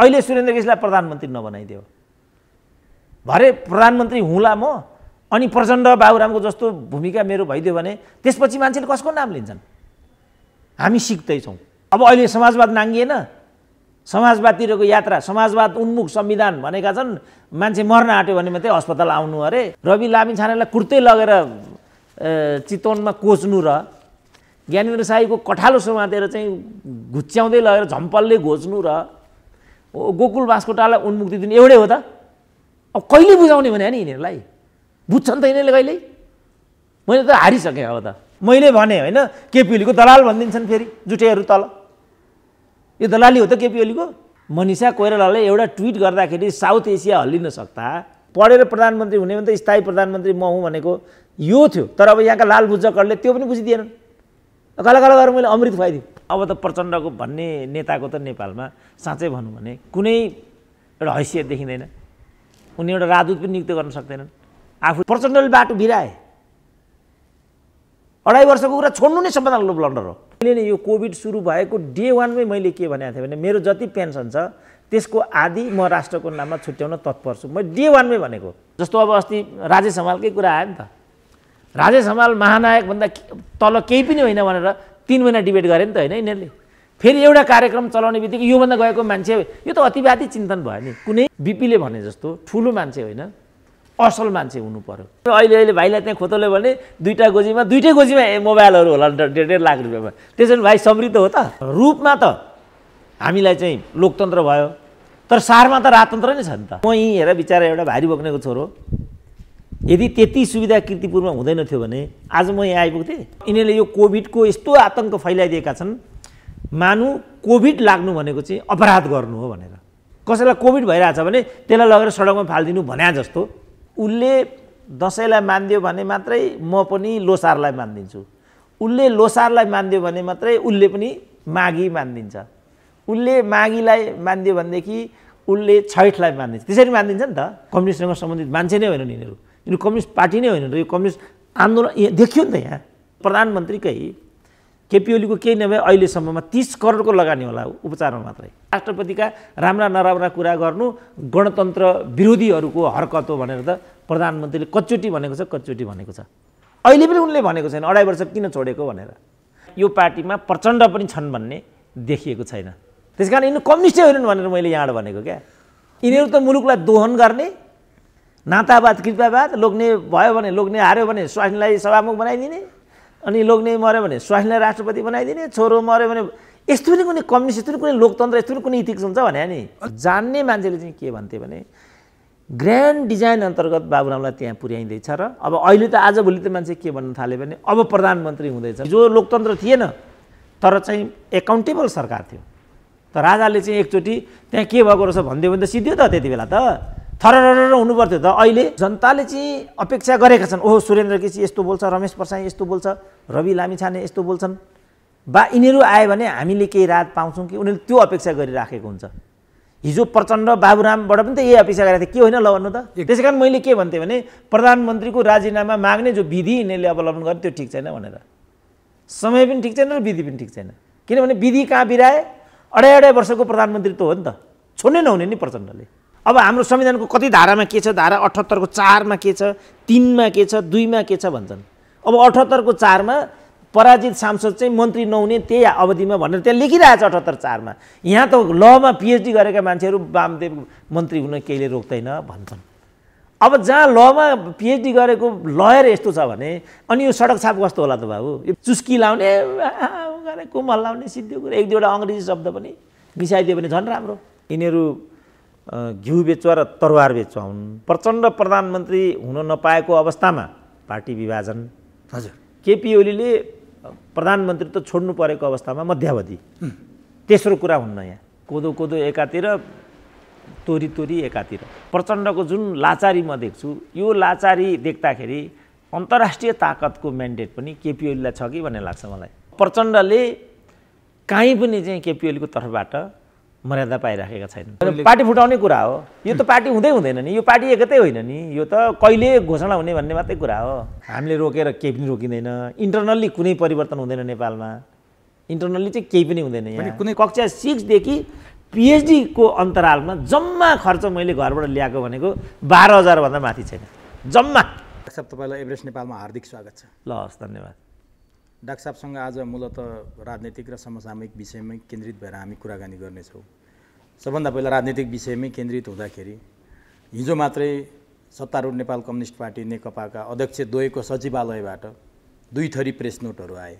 अहिले सुरेन्द्र केसीलाई प्रधानमन्त्री नबनाइदियो भरे प्रधानमन्त्री हुँला म अनि प्रचण्ड बाबुरामको जस्तो भूमिका मेरो भइदियो भने त्यसपछि मान्छेले कसको नाम लिन्छन् हामी सिक्दैछौँ अब अहिले समाजवाद नाङ्गिएन समाजवादतिरको यात्रा समाजवाद उन्मुख संविधान भनेका छन् मान्छे मर्न आँट्यो भने मात्रै अस्पताल आउनु अरे रवि लामी छानेलाई कुर्तै लगेर चितवनमा कोच्नु र ज्ञानेन्द्र साईको कठालो समातेर चाहिँ घुच्याउँदै लगेर झम्पलले घोच्नु र गोकुल बास्कोटालाई उन्मुक्ति दिनु एउटै हो त अब कहिले बुझाउने भने नि यिनीहरूलाई बुझ्छन् त यिनीहरूले कहिल्यै मैले त हारिसकेँ अब त मैले भने होइन ओलीको दलाल भनिदिन्छन् फेरि जुटेहरू तल यो दलाली हो त केपी ओलीको मनिषा कोइरालाले एउटा ट्विट गर्दाखेरि साउथ एसिया हल्लिन सक्दा पढेर प्रधानमन्त्री हुने भने त स्थायी प्रधानमन्त्री म हुँ भनेको यो थियो तर अब यहाँका लाल त्यो पनि बुझिदिएनन् काला काला गरेर मैले अमृत खुवाइदिएँ अब त प्रचण्डको भन्ने नेताको त नेपालमा साँच्चै भनौँ भने कुनै एउटा हैसियत देखिँदैन उनी एउटा राजदूत पनि नियुक्त गर्न सक्दैनन् आफू प्रचण्डले बाटो बिराए अढाई वर्षको कुरा छोड्नु नै सबभन्दा ठुलो ब्लन्डर हो मैले यो कोभिड सुरु भएको डे वानमै मैले के भनेको थिएँ भने मेरो जति पेन्सन छ त्यसको आदि म राष्ट्रको नाममा छुट्याउन तत्पर छु मैले डे वानमै भनेको जस्तो अब अस्ति राजेश हमालकै कुरा आयो नि त राजेश हमाल भन्दा तल केही पनि होइन भनेर तिन महिना डिबेट गरे नि त होइन यिनीहरूले फेरि एउटा कार्यक्रम चलाउने बित्तिकै योभन्दा गएको मान्छे यो त अतिवादी चिन्तन भयो नि कुनै बिपीले भने जस्तो ठुलो मान्छे होइन असल मान्छे हुनु पऱ्यो अहिले अहिले भाइलाई त्यहाँ खोतोल्यो भने दुईवटा गोजीमा दुइटै गोजीमा मोबाइलहरू होला डेढ डेढ लाख रुपियाँमा त्यसो भाइ समृद्ध हो त रूपमा त हामीलाई चाहिँ लोकतन्त्र भयो तर सारमा त राजतन्त्र नै छ नि त म यहीँ हेर बिचरा एउटा भारी बोक्नेको छोरो यदि त्यति सुविधा किर्तिपुरमा हुँदैन थियो भने आज म यहाँ आइपुग्थेँ यिनीहरूले यो कोभिडको यस्तो आतङ्क फैलाइदिएका छन् मानु कोभिड लाग्नु भनेको चाहिँ अपराध गर्नु हो भनेर कसैलाई कोभिड भइरहेछ भने त्यसलाई लगेर सडकमा फालिदिनु भने जस्तो उसले दसैँलाई मानिदियो भने मात्रै म पनि लोसारलाई मानिदिन्छु उसले लोसारलाई मानिदियो भने मात्रै उसले पनि माघी मानिदिन्छ उसले माघीलाई मानिदियो भनेदेखि उसले छैठलाई मानिदिन्छ त्यसरी मानिदिन्छ नि त कम्युनिस्टसँग सम्बन्धित मान्छे नै होइनन् यिनीहरू यो कम्युनिस्ट पार्टी नै होइन यो कम्युनिस्ट आन्दोलन देखियो नि त यहाँ प्रधानमन्त्रीकै केपी ओलीको केही नभए अहिलेसम्ममा तिस करोडको लगानी होला उपचारमा मात्रै राष्ट्रपतिका राम्रा नराम्रा कुरा गर्नु गणतन्त्र विरोधीहरूको हरकत हो भनेर त प्रधानमन्त्रीले कचोटि भनेको छ कचोटि भनेको छ अहिले पनि उनले भनेको छैन अढाई वर्ष किन छोडेको भनेर यो पार्टीमा प्रचण्ड पनि छन् भन्ने देखिएको छैन त्यस कारण यिनी कम्युनिस्टै होइनन् भनेर मैले यहाँबाट भनेको क्या यिनीहरू त मुलुकलाई दोहन गर्ने नातावाद कृपावाद लोग्ने भयो भने लोग्ने हार्यो भने स्वास्नीलाई सभामुख बनाइदिने अनि लोग्ने मऱ्यो भने स्वास्नीलाई राष्ट्रपति बनाइदिने छोरो मऱ्यो भने यस्तो पनि कुनै कम्युनिस्ट यस्तो कुनै लोकतन्त्र यस्तो कुनै इतिहास हुन्छ भने नि जान्ने मान्छेले चाहिँ के भन्थे भने ग्रान्ड डिजाइन अन्तर्गत बाबुरामलाई त्यहाँ पुर्याइँदैछ र अब अहिले त आजभोलि त मान्छे के भन्न थाल्यो भने अब प्रधानमन्त्री हुँदैछ जो लोकतन्त्र थिएन तर चाहिँ एकाउन्टेबल सरकार थियो त राजाले चाहिँ एकचोटि त्यहाँ के भएको रहेछ भनिदियो भने त सिद्धियो त त्यति बेला त थर हुनु पर्थ्यो त अहिले जनताले चाहिँ अपेक्षा गरेका छन् ओहो सुरेन्द्र केसी यस्तो बोल्छ रमेश प्रसाई यस्तो बोल्छ रवि लामिछाने यस्तो बोल्छन् बा यिनीहरू आयो भने हामीले केही राहत पाउँछौँ कि उनीहरूले त्यो अपेक्षा गरिराखेको हुन्छ हिजो प्रचण्ड बाबुरामबाट पनि त यही अपेक्षा गरेको थिएँ के होइन ल भन्नु त त्यसै कारण मैले के भन्थेँ भने प्रधानमन्त्रीको राजीनामा माग्ने जो विधि यिनीहरूले अवलम्बन गर्यो त्यो ठिक छैन भनेर समय पनि ठिक छैन र विधि पनि ठिक छैन किनभने विधि कहाँ बिराए अढाई अढाई वर्षको प्रधानमन्त्री त हो नि त छोड्नै नहुने नि प्रचण्डले अब हाम्रो संविधानको कति धारामा के छ धारा अठहत्तरको चारमा के छ तिनमा के छ दुईमा के छ भन्छन् अब अठहत्तरको चारमा पराजित सांसद चाहिँ मन्त्री नहुने त्यही अवधिमा भनेर त्यहाँ लेखिरहेको छ अठहत्तर चारमा यहाँ त लमा पिएचडी गरेका मान्छेहरू वामदेव मन्त्री हुन केहीले रोक्दैन भन्छन् अब जहाँ लमा पिएचडी गरेको लयर यस्तो छ भने अनि यो सडक छाप कस्तो होला त बाबु यो चुस्की लाउने कुमल लाउने सिद्धि कुरा एक दुईवटा अङ्ग्रेजी शब्द पनि मिसाइदियो भने झन् राम्रो यिनीहरू घिउ बेचुवा र तरवार बेच्व हुन् प्रचण्ड प्रधानमन्त्री हुन नपाएको अवस्थामा पार्टी विभाजन हजुर केपी ओलीले प्रधानमन्त्री त छोड्नु परेको अवस्थामा मध्यावधि तेस्रो कुरा हुन्न यहाँ कोदो कोदो एकातिर तोरी तोरी एकातिर प्रचण्डको जुन लाचारी म देख्छु यो लाचारी देख्दाखेरि अन्तर्राष्ट्रिय ताकतको म्यान्डेट पनि केपी ओलीलाई छ कि भन्ने लाग्छ मलाई प्रचण्डले काहीँ पनि चाहिँ केपी ओलीको तर्फबाट मर्यादा पाइराखेका छैनन् पार्टी फुटाउने कुरा हो यो त पार्टी हुँदै हुँदैन नि यो पार्टी एकतै होइन नि यो त कहिले घोषणा हुने भन्ने मात्रै कुरा हो हामीले रोकेर केही पनि रोकिँदैन इन्टरनल्ली कुनै परिवर्तन हुँदैन नेपालमा इन्टरनल्ली चाहिँ केही पनि हुँदैन यहाँ कुनै कक्षा सिक्सदेखि पिएचडीको अन्तरालमा जम्मा खर्च मैले घरबाट ल्याएको भनेको बाह्र हजारभन्दा माथि छैन जम्मा तपाईँलाई एभरेस्ट नेपालमा हार्दिक स्वागत छ ल हस् धन्यवाद डाक्टर साहबसँग आज मूलत राजनैतिक र समसामयिक विषयमै केन्द्रित भएर हामी कुराकानी गर्नेछौँ सबभन्दा पहिला राजनीतिक विषयमै केन्द्रित हुँदाखेरि हिजो मात्रै सत्तारूढ नेपाल कम्युनिस्ट पार्टी नेकपाका अध्यक्ष द्वयको सचिवालयबाट दुई थरी प्रेस नोटहरू आए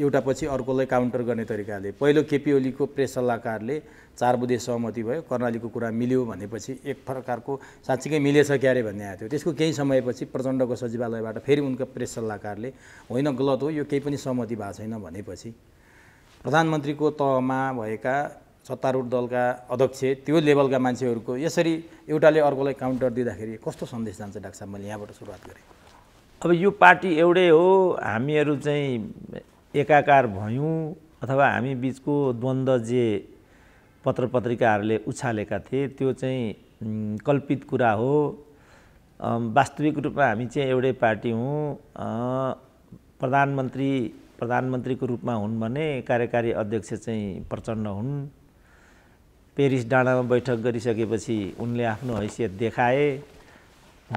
एउटा पछि अर्कोलाई काउन्टर गर्ने तरिकाले पहिलो केपी ओलीको प्रेस सल्लाहकारले चार बुधे सहमति भयो कर्णालीको कुरा मिल्यो भनेपछि एक प्रकारको साँच्चीकै मिलेछ क्यारे भन्ने आएको थियो त्यसको केही समयपछि प्रचण्डको सचिवालयबाट फेरि उनका प्रेस सल्लाहकारले होइन गलत हो यो केही पनि सहमति भएको छैन भनेपछि प्रधानमन्त्रीको तहमा भएका सत्तारूढ दलका अध्यक्ष त्यो लेभलका मान्छेहरूको यसरी एउटाले अर्कोलाई काउन्टर दिँदाखेरि कस्तो सन्देश जान्छ डाक्टर साहब मैले यहाँबाट सुरुवात गरेँ अब यो पार्टी एउटै हो हामीहरू चाहिँ एकाकार भयौँ अथवा हामी बिचको द्वन्द्व जे पत्र पत्रिकाहरूले उछालेका थिए त्यो चाहिँ कल्पित कुरा हो वास्तविक रूपमा हामी चाहिँ एउटै पार्टी हुँ प्रधानमन्त्री प्रधानमन्त्रीको रूपमा हुन् भने कार्यकारी अध्यक्ष चाहिँ प्रचण्ड हुन् पेरिस डाँडामा बैठक गरिसकेपछि उनले आफ्नो हैसियत देखाए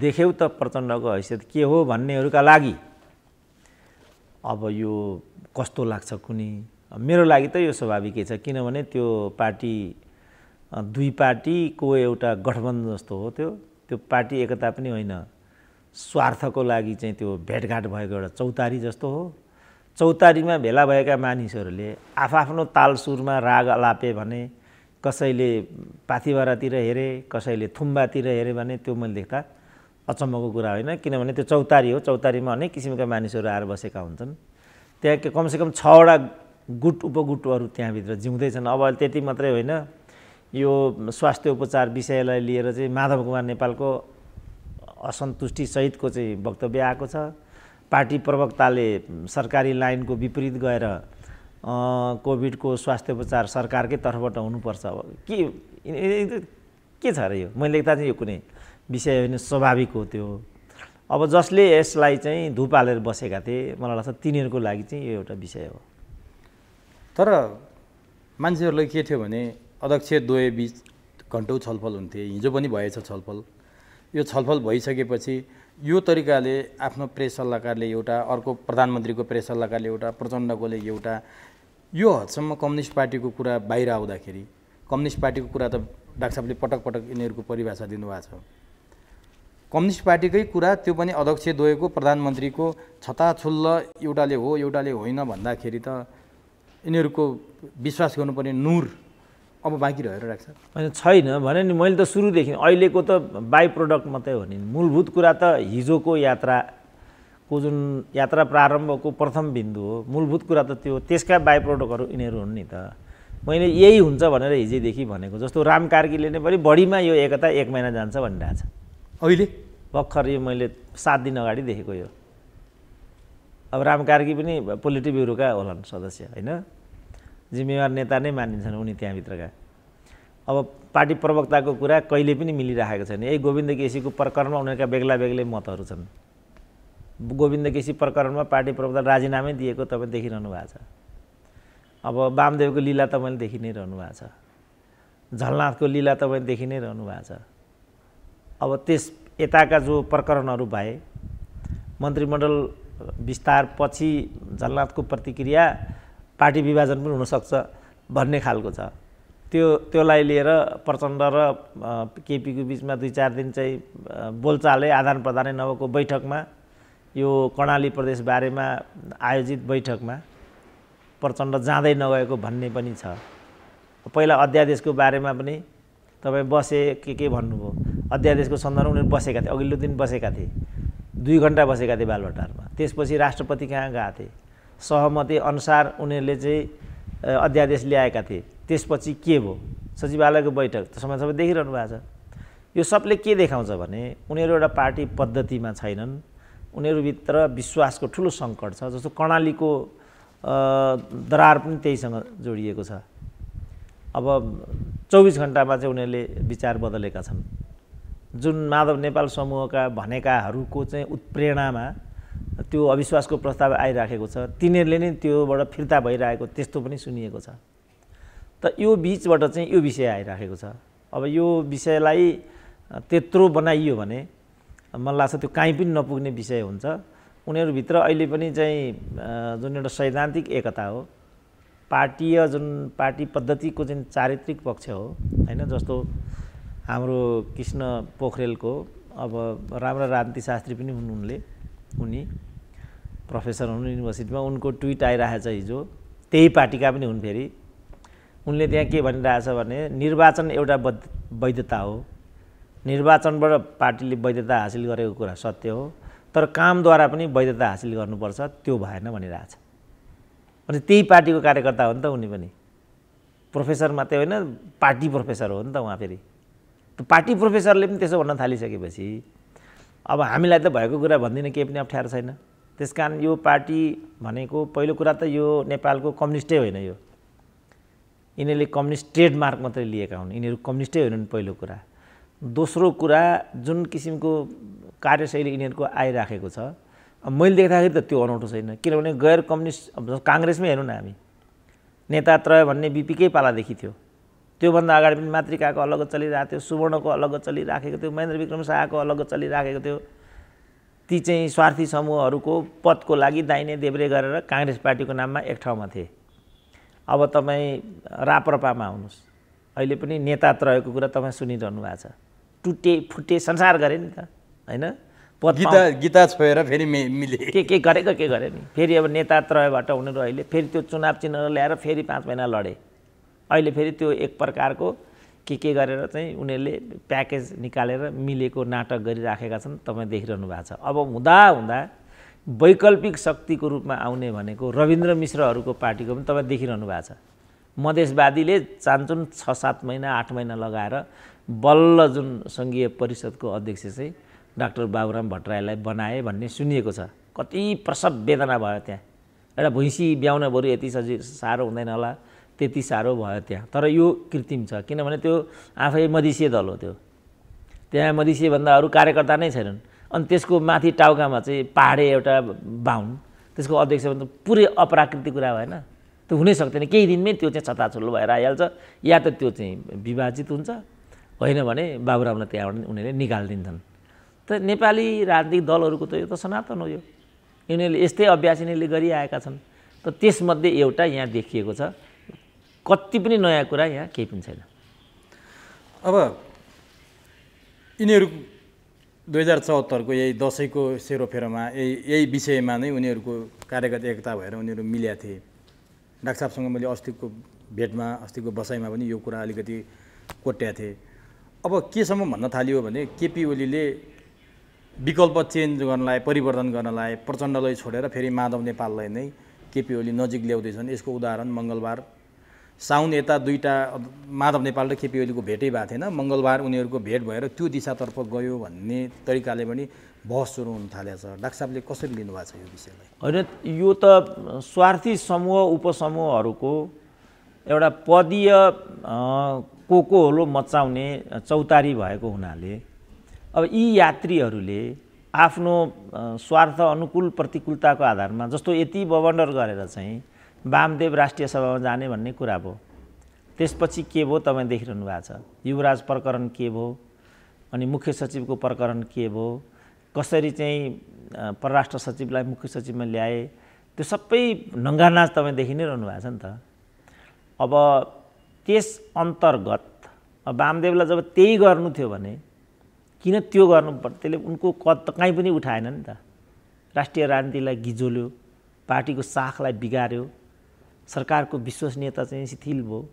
देख्यौ त प्रचण्डको हैसियत के हो भन्नेहरूका लागि अब यो कस्तो लाग्छ कुनै मेरो लागि त यो स्वाभाविकै छ किनभने त्यो पार्टी दुई पार्टीको एउटा गठबन्धन जस्तो हो त्यो त्यो पार्टी एकता पनि होइन स्वार्थको लागि चाहिँ त्यो भेटघाट भएको एउटा चौतारी जस्तो हो चौतारीमा भेला भएका मानिसहरूले आफआफ्नो तालसुरमा राग अलापे भने कसैले पाथिबारातिर हेरे कसैले थुम्बातिर हेऱ्यो भने त्यो मैले देख्दा अचम्मको कुरा होइन किनभने त्यो चौतारी हो चौतारीमा अनेक किसिमका मानिसहरू आएर बसेका हुन्छन् त्यहाँ कमसेकम छवटा गुट उपगुटहरू त्यहाँभित्र जिउँदैछन् अब अहिले त्यति मात्रै होइन यो स्वास्थ्य उपचार विषयलाई लिएर चाहिँ माधव कुमार नेपालको असन्तुष्टिसहितको चाहिँ वक्तव्य आएको छ पार्टी प्रवक्ताले सरकारी लाइनको विपरीत गएर कोभिडको स्वास्थ्य उपचार सरकारकै तर्फबाट हुनुपर्छ अब के के छ र यो मैले लेख्दा चाहिँ यो कुनै विषय होइन स्वाभाविक हो त्यो अब जसले यसलाई चाहिँ धुप हालेर बसेका थिए मलाई लाग्छ तिनीहरूको लागि चाहिँ यो एउटा विषय हो तर मान्छेहरूलाई के थियो भने अध्यक्ष द्वय बिच घन्टौँ छलफल हुन्थे हिजो पनि भएछ छलफल यो छलफल भइसकेपछि यो तरिकाले आफ्नो प्रेस सल्लाहकारले एउटा अर्को प्रधानमन्त्रीको प्रेस सल्लाहकारले एउटा प्रचण्डकोले एउटा यो हदसम्म कम्युनिस्ट पार्टीको कुरा बाहिर आउँदाखेरि कम्युनिस्ट पार्टीको कुरा त डाक्टर साहबले पटक पटक यिनीहरूको परिभाषा दिनुभएको छ कम्युनिस्ट पार्टीकै कुरा त्यो पनि अध्यक्ष द्वयको प्रधानमन्त्रीको छताछुल्ल एउटाले हो एउटाले होइन भन्दाखेरि त यिनीहरूको विश्वास गर्नुपर्ने नुर अब बाँकी रहेर राख्छ होइन छैन भने नि मैले त सुरुदेखि अहिलेको त बाई प्रडक्ट मात्रै हो नि मूलभूत कुरा त हिजोको यात्रा को जुन यात्रा प्रारम्भको प्रथम बिन्दु हो मूलभूत कुरा त त्यो त्यसका बाई प्रडक्टहरू यिनीहरू हुन् नि त मैले यही हुन्छ भनेर हिजैदेखि भनेको जस्तो राम कार्कीले नै पनि बढीमा यो एकता एक महिना जान्छ भनिरहेछ अहिले भर्खर यो मैले सात दिन अगाडि देखेको यो अब राम कार्की पनि पोलिटिक ब्युरोका होलान् सदस्य होइन जिम्मेवार नेता नै मानिन्छन् उनी त्यहाँभित्रका अब पार्टी प्रवक्ताको कुरा कहिले पनि मिलिरहेको छैन यही गोविन्द केसीको प्रकरणमा उनीहरूका बेग्ला बेग्लै मतहरू छन् गोविन्द केसी प्रकरणमा पार्टी प्रवक्ता राजीनामै दिएको तपाईँ देखिरहनु भएको छ अब वामदेवको लीला तपाईँले देखि नै रहनु भएको छ झलनाथको लीला तपाईँ देखि नै रहनु भएको छ अब त्यस यताका जो प्रकरणहरू भए मन्त्रीमण्डल विस्तारपछि जननाथको प्रतिक्रिया पार्टी विभाजन पनि हुनसक्छ भन्ने खालको छ त्यो त्यसलाई लिएर प्रचण्ड र केपीको बिचमा दुई चार दिन चाहिँ बोलचालै आदान प्रदानै नभएको बैठकमा यो कर्णाली प्रदेशबारेमा आयोजित बैठकमा प्रचण्ड जाँदै नगएको भन्ने पनि छ पहिला अध्यादेशको बारेमा पनि तपाईँ बसे के के भन्नुभयो अध्यादेशको सन्दर्भमा उनीहरू बसेका थिए अघिल्लो दिन बसेका थिए दुई घन्टा बसेका थिए बालभट्टारमा त्यसपछि राष्ट्रपति कहाँ गएका थिए सहमति अनुसार उनीहरूले चाहिँ अध्यादेश ल्याएका थिए त्यसपछि के भयो सचिवालयको बैठक त समय सबै देखिरहनु भएको छ यो सबले के देखाउँछ भने उनीहरू एउटा पार्टी पद्धतिमा छैनन् उनीहरूभित्र विश्वासको ठुलो सङ्कट छ जस्तो कर्णालीको दरार पनि त्यहीसँग जोडिएको छ अब चौबिस घन्टामा चाहिँ उनीहरूले विचार बदलेका छन् जुन माधव नेपाल समूहका भनेकाहरूको चाहिँ उत्प्रेरणामा त्यो अविश्वासको प्रस्ताव आइराखेको छ तिनीहरूले नै त्योबाट फिर्ता भइरहेको त्यस्तो पनि सुनिएको छ त यो बिचबाट चाहिँ यो विषय आइराखेको छ अब यो विषयलाई त्यत्रो बनाइयो भने मलाई लाग्छ त्यो काहीँ पनि नपुग्ने विषय हुन्छ उनीहरूभित्र अहिले पनि चाहिँ जुन एउटा सैद्धान्तिक एकता हो पार्टीय जुन पार्टी पद्धतिको जुन चारित्रिक पक्ष हो होइन जस्तो हाम्रो कृष्ण पोखरेलको अब राम्रा राजनीति शास्त्री पनि हुन् उनले उनी प्रोफेसर हुनु युनिभर्सिटीमा उनको ट्विट आइरहेछ हिजो त्यही पार्टीका पनि हुन् फेरि उनले त्यहाँ के भनिरहेछ भने निर्वाचन एउटा वैधता हो निर्वाचनबाट पार्टीले वैधता हासिल गरेको कुरा सत्य हो तर कामद्वारा पनि वैधता हासिल गर्नुपर्छ त्यो भएन भनिरहेछ अनि त्यही पार्टीको कार्यकर्ता हो नि त उनी पनि प्रोफेसर मात्रै होइन पार्टी प्रोफेसर हो नि त उहाँ फेरि पार्टी प्रोफेसरले पनि त्यसो भन्न थालिसकेपछि अब हामीलाई त भएको कुरा भन्दिनँ केही पनि अप्ठ्यारो छैन त्यस कारण यो पार्टी भनेको पहिलो कुरा त यो नेपालको कम्युनिस्टै होइन यो यिनीहरूले कम्युनिस्ट ट्रेडमार्क मात्रै लिएका हुन् यिनीहरू कम्युनिस्टै होइनन् पहिलो कुरा दोस्रो कुरा जुन किसिमको कार्यशैली यिनीहरूको आइराखेको छ मैले देख्दाखेरि त त्यो अनौठो छैन किनभने गैर कम्युनिस्ट काङ्ग्रेसमै हेरौँ न हामी नेतात्रय भन्ने बिपीकै पालादेखि थियो त्योभन्दा अगाडि पनि मातृकाको अलग चलिरहेको थियो सुवर्णको अलग चलिराखेको थियो महेन्द्र विक्रम शाहको अलग चलिराखेको थियो ती चाहिँ स्वार्थी समूहहरूको पदको लागि दाहिने देब्रे गरेर काङ्ग्रेस पार्टीको नाममा एक ठाउँमा थिए अब तपाईँ राप्रपामा आउनुहोस् अहिले पनि नेता त्रयको कुरा तपाईँ सुनिरहनु भएको छ टुटे फुटे संसार गरे नि त होइन गीता गीता छोएर फेरि मिले के के गरेको के गरे नि फेरि अब नेता त्रयबाट उनीहरू अहिले फेरि त्यो चुनाव चिन्ह ल्याएर फेरि पाँच महिना लडेँ अहिले फेरि त्यो एक प्रकारको के के गरेर चाहिँ उनीहरूले प्याकेज निकालेर मिलेको नाटक गरिराखेका छन् तपाईँ देखिरहनु भएको छ अब हुँदा हुँदा वैकल्पिक शक्तिको रूपमा आउने भनेको रविन्द्र मिश्रहरूको पार्टीको पनि तपाईँ देखिरहनु भएको छ मधेसवादीले चान्चुन छ सात महिना आठ महिना लगाएर बल्ल जुन सङ्घीय परिषदको अध्यक्ष चाहिँ डाक्टर बाबुराम भट्टराईलाई बनाए भन्ने सुनिएको छ कति प्रसव वेदना भयो त्यहाँ एउटा भैँसी ब्याउन बरु यति सजिलो साह्रो हुँदैन होला त्यति साह्रो भयो त्यहाँ तर यो कृत्रिम छ किनभने त्यो आफै मधेसीय दल हो त्यो त्यहाँ मधेसीभन्दा अरू कार्यकर्ता नै छैनन् अनि त्यसको माथि टाउकामा चाहिँ पाहाडे एउटा बाहुन त्यसको अध्यक्ष भन्दा पुरै अप्राकृतिक कुरा भएन त्यो हुनै सक्दैन केही दिनमै त्यो चाहिँ छताछुल्लो भएर आइहाल्छ या त त्यो चाहिँ विभाजित हुन्छ होइन भने बाबुरामलाई त्यहाँबाट उनीहरूले निकालिदिन्छन् त नेपाली राजनीतिक दलहरूको त यो त सनातन हो यो यिनीहरूले यस्तै अभ्यास यिनीहरूले गरिआएका छन् त त्यसमध्ये एउटा यहाँ देखिएको छ कति पनि नयाँ कुरा यहाँ केही पनि छैन अब यिनीहरू दुई हजार चौहत्तरको यही दसैँको सेरोफेरोमा यही यही विषयमा नै उनीहरूको कार्यगत एकता भएर उनीहरू मिल्या थिए डाक्टर साहबसँग मैले अस्तिको भेटमा अस्तिको बसाइमा पनि यो कुरा अलिकति कोट्या थिएँ अब केसम्म भन्न थालियो भने केपी ओलीले विकल्प चेन्ज गर्नलाई परिवर्तन गर्नलाई प्रचण्डलाई छोडेर फेरि माधव नेपाललाई नै केपी ओली नजिक ल्याउँदैछन् यसको उदाहरण मङ्गलबार साउन यता दुईवटा माधव नेपाल र केपी ओलीको भेटै भएको थिएन मङ्गलबार उनीहरूको भेट भएर त्यो दिशातर्फ गयो भन्ने तरिकाले पनि बहस सुरु हुन थालेछ छ डाक्टर साहबले कसरी लिनुभएको छ यो विषयलाई होइन यो त स्वार्थी समूह उपसमूहहरूको एउटा पदीय को को होलो मचाउने चौतारी भएको हुनाले अब यी यात्रीहरूले आफ्नो स्वार्थ अनुकूल प्रतिकूलताको आधारमा जस्तो यति बबन्डर गरेर चाहिँ वामदेव राष्ट्रिय सभामा जाने भन्ने कुरा भयो त्यसपछि के भयो तपाईँ देखिरहनु भएको छ युवराज प्रकरण के भयो अनि मुख्य सचिवको प्रकरण के भयो कसरी चाहिँ परराष्ट्र सचिवलाई मुख्य सचिवमा ल्याए त्यो सबै नङ्गानाच तपाईँ देखि नै रहनु भएको छ नि त अब त्यस अन्तर्गत वामदेवलाई जब त्यही गर्नु थियो भने किन त्यो गर्नु पर्थ्यो त्यसले उनको कद त कहीँ पनि उठाएन नि त राष्ट्रिय राजनीतिलाई गिजोल्यो पार्टीको साखलाई बिगार्यो सरकारको विश्वसनीयता चाहिँ शिथिल भयो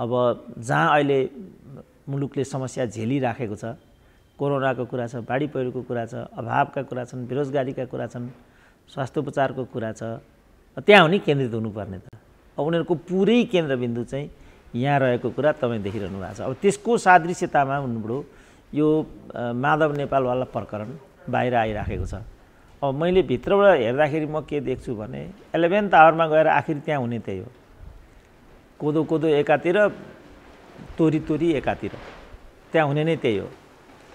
अब जहाँ अहिले मुलुकले समस्या झेलिराखेको छ कोरोनाको कुरा छ बाढी पहिरोको कुरा छ अभावका कुरा छन् बेरोजगारीका कुरा छन् स्वास्थ्य उपचारको कुरा छ त्यहाँ हुने केन्द्रित हुनुपर्ने त अब उनीहरूको पुरै केन्द्रबिन्दु चाहिँ यहाँ रहेको कुरा तपाईँ देखिरहनु भएको छ अब त्यसको सादृश्यतामा हुनुपऱ्यो यो माधव नेपालवाला प्रकरण बाहिर आइराखेको छ अब मैले भित्रबाट हेर्दाखेरि म के देख्छु भने इलेभेन्थ आवरमा गएर आखिर त्यहाँ हुने त्यही हो कोदो कोदो एकातिर तोरी तोरी एकातिर त्यहाँ हुने नै त्यही हो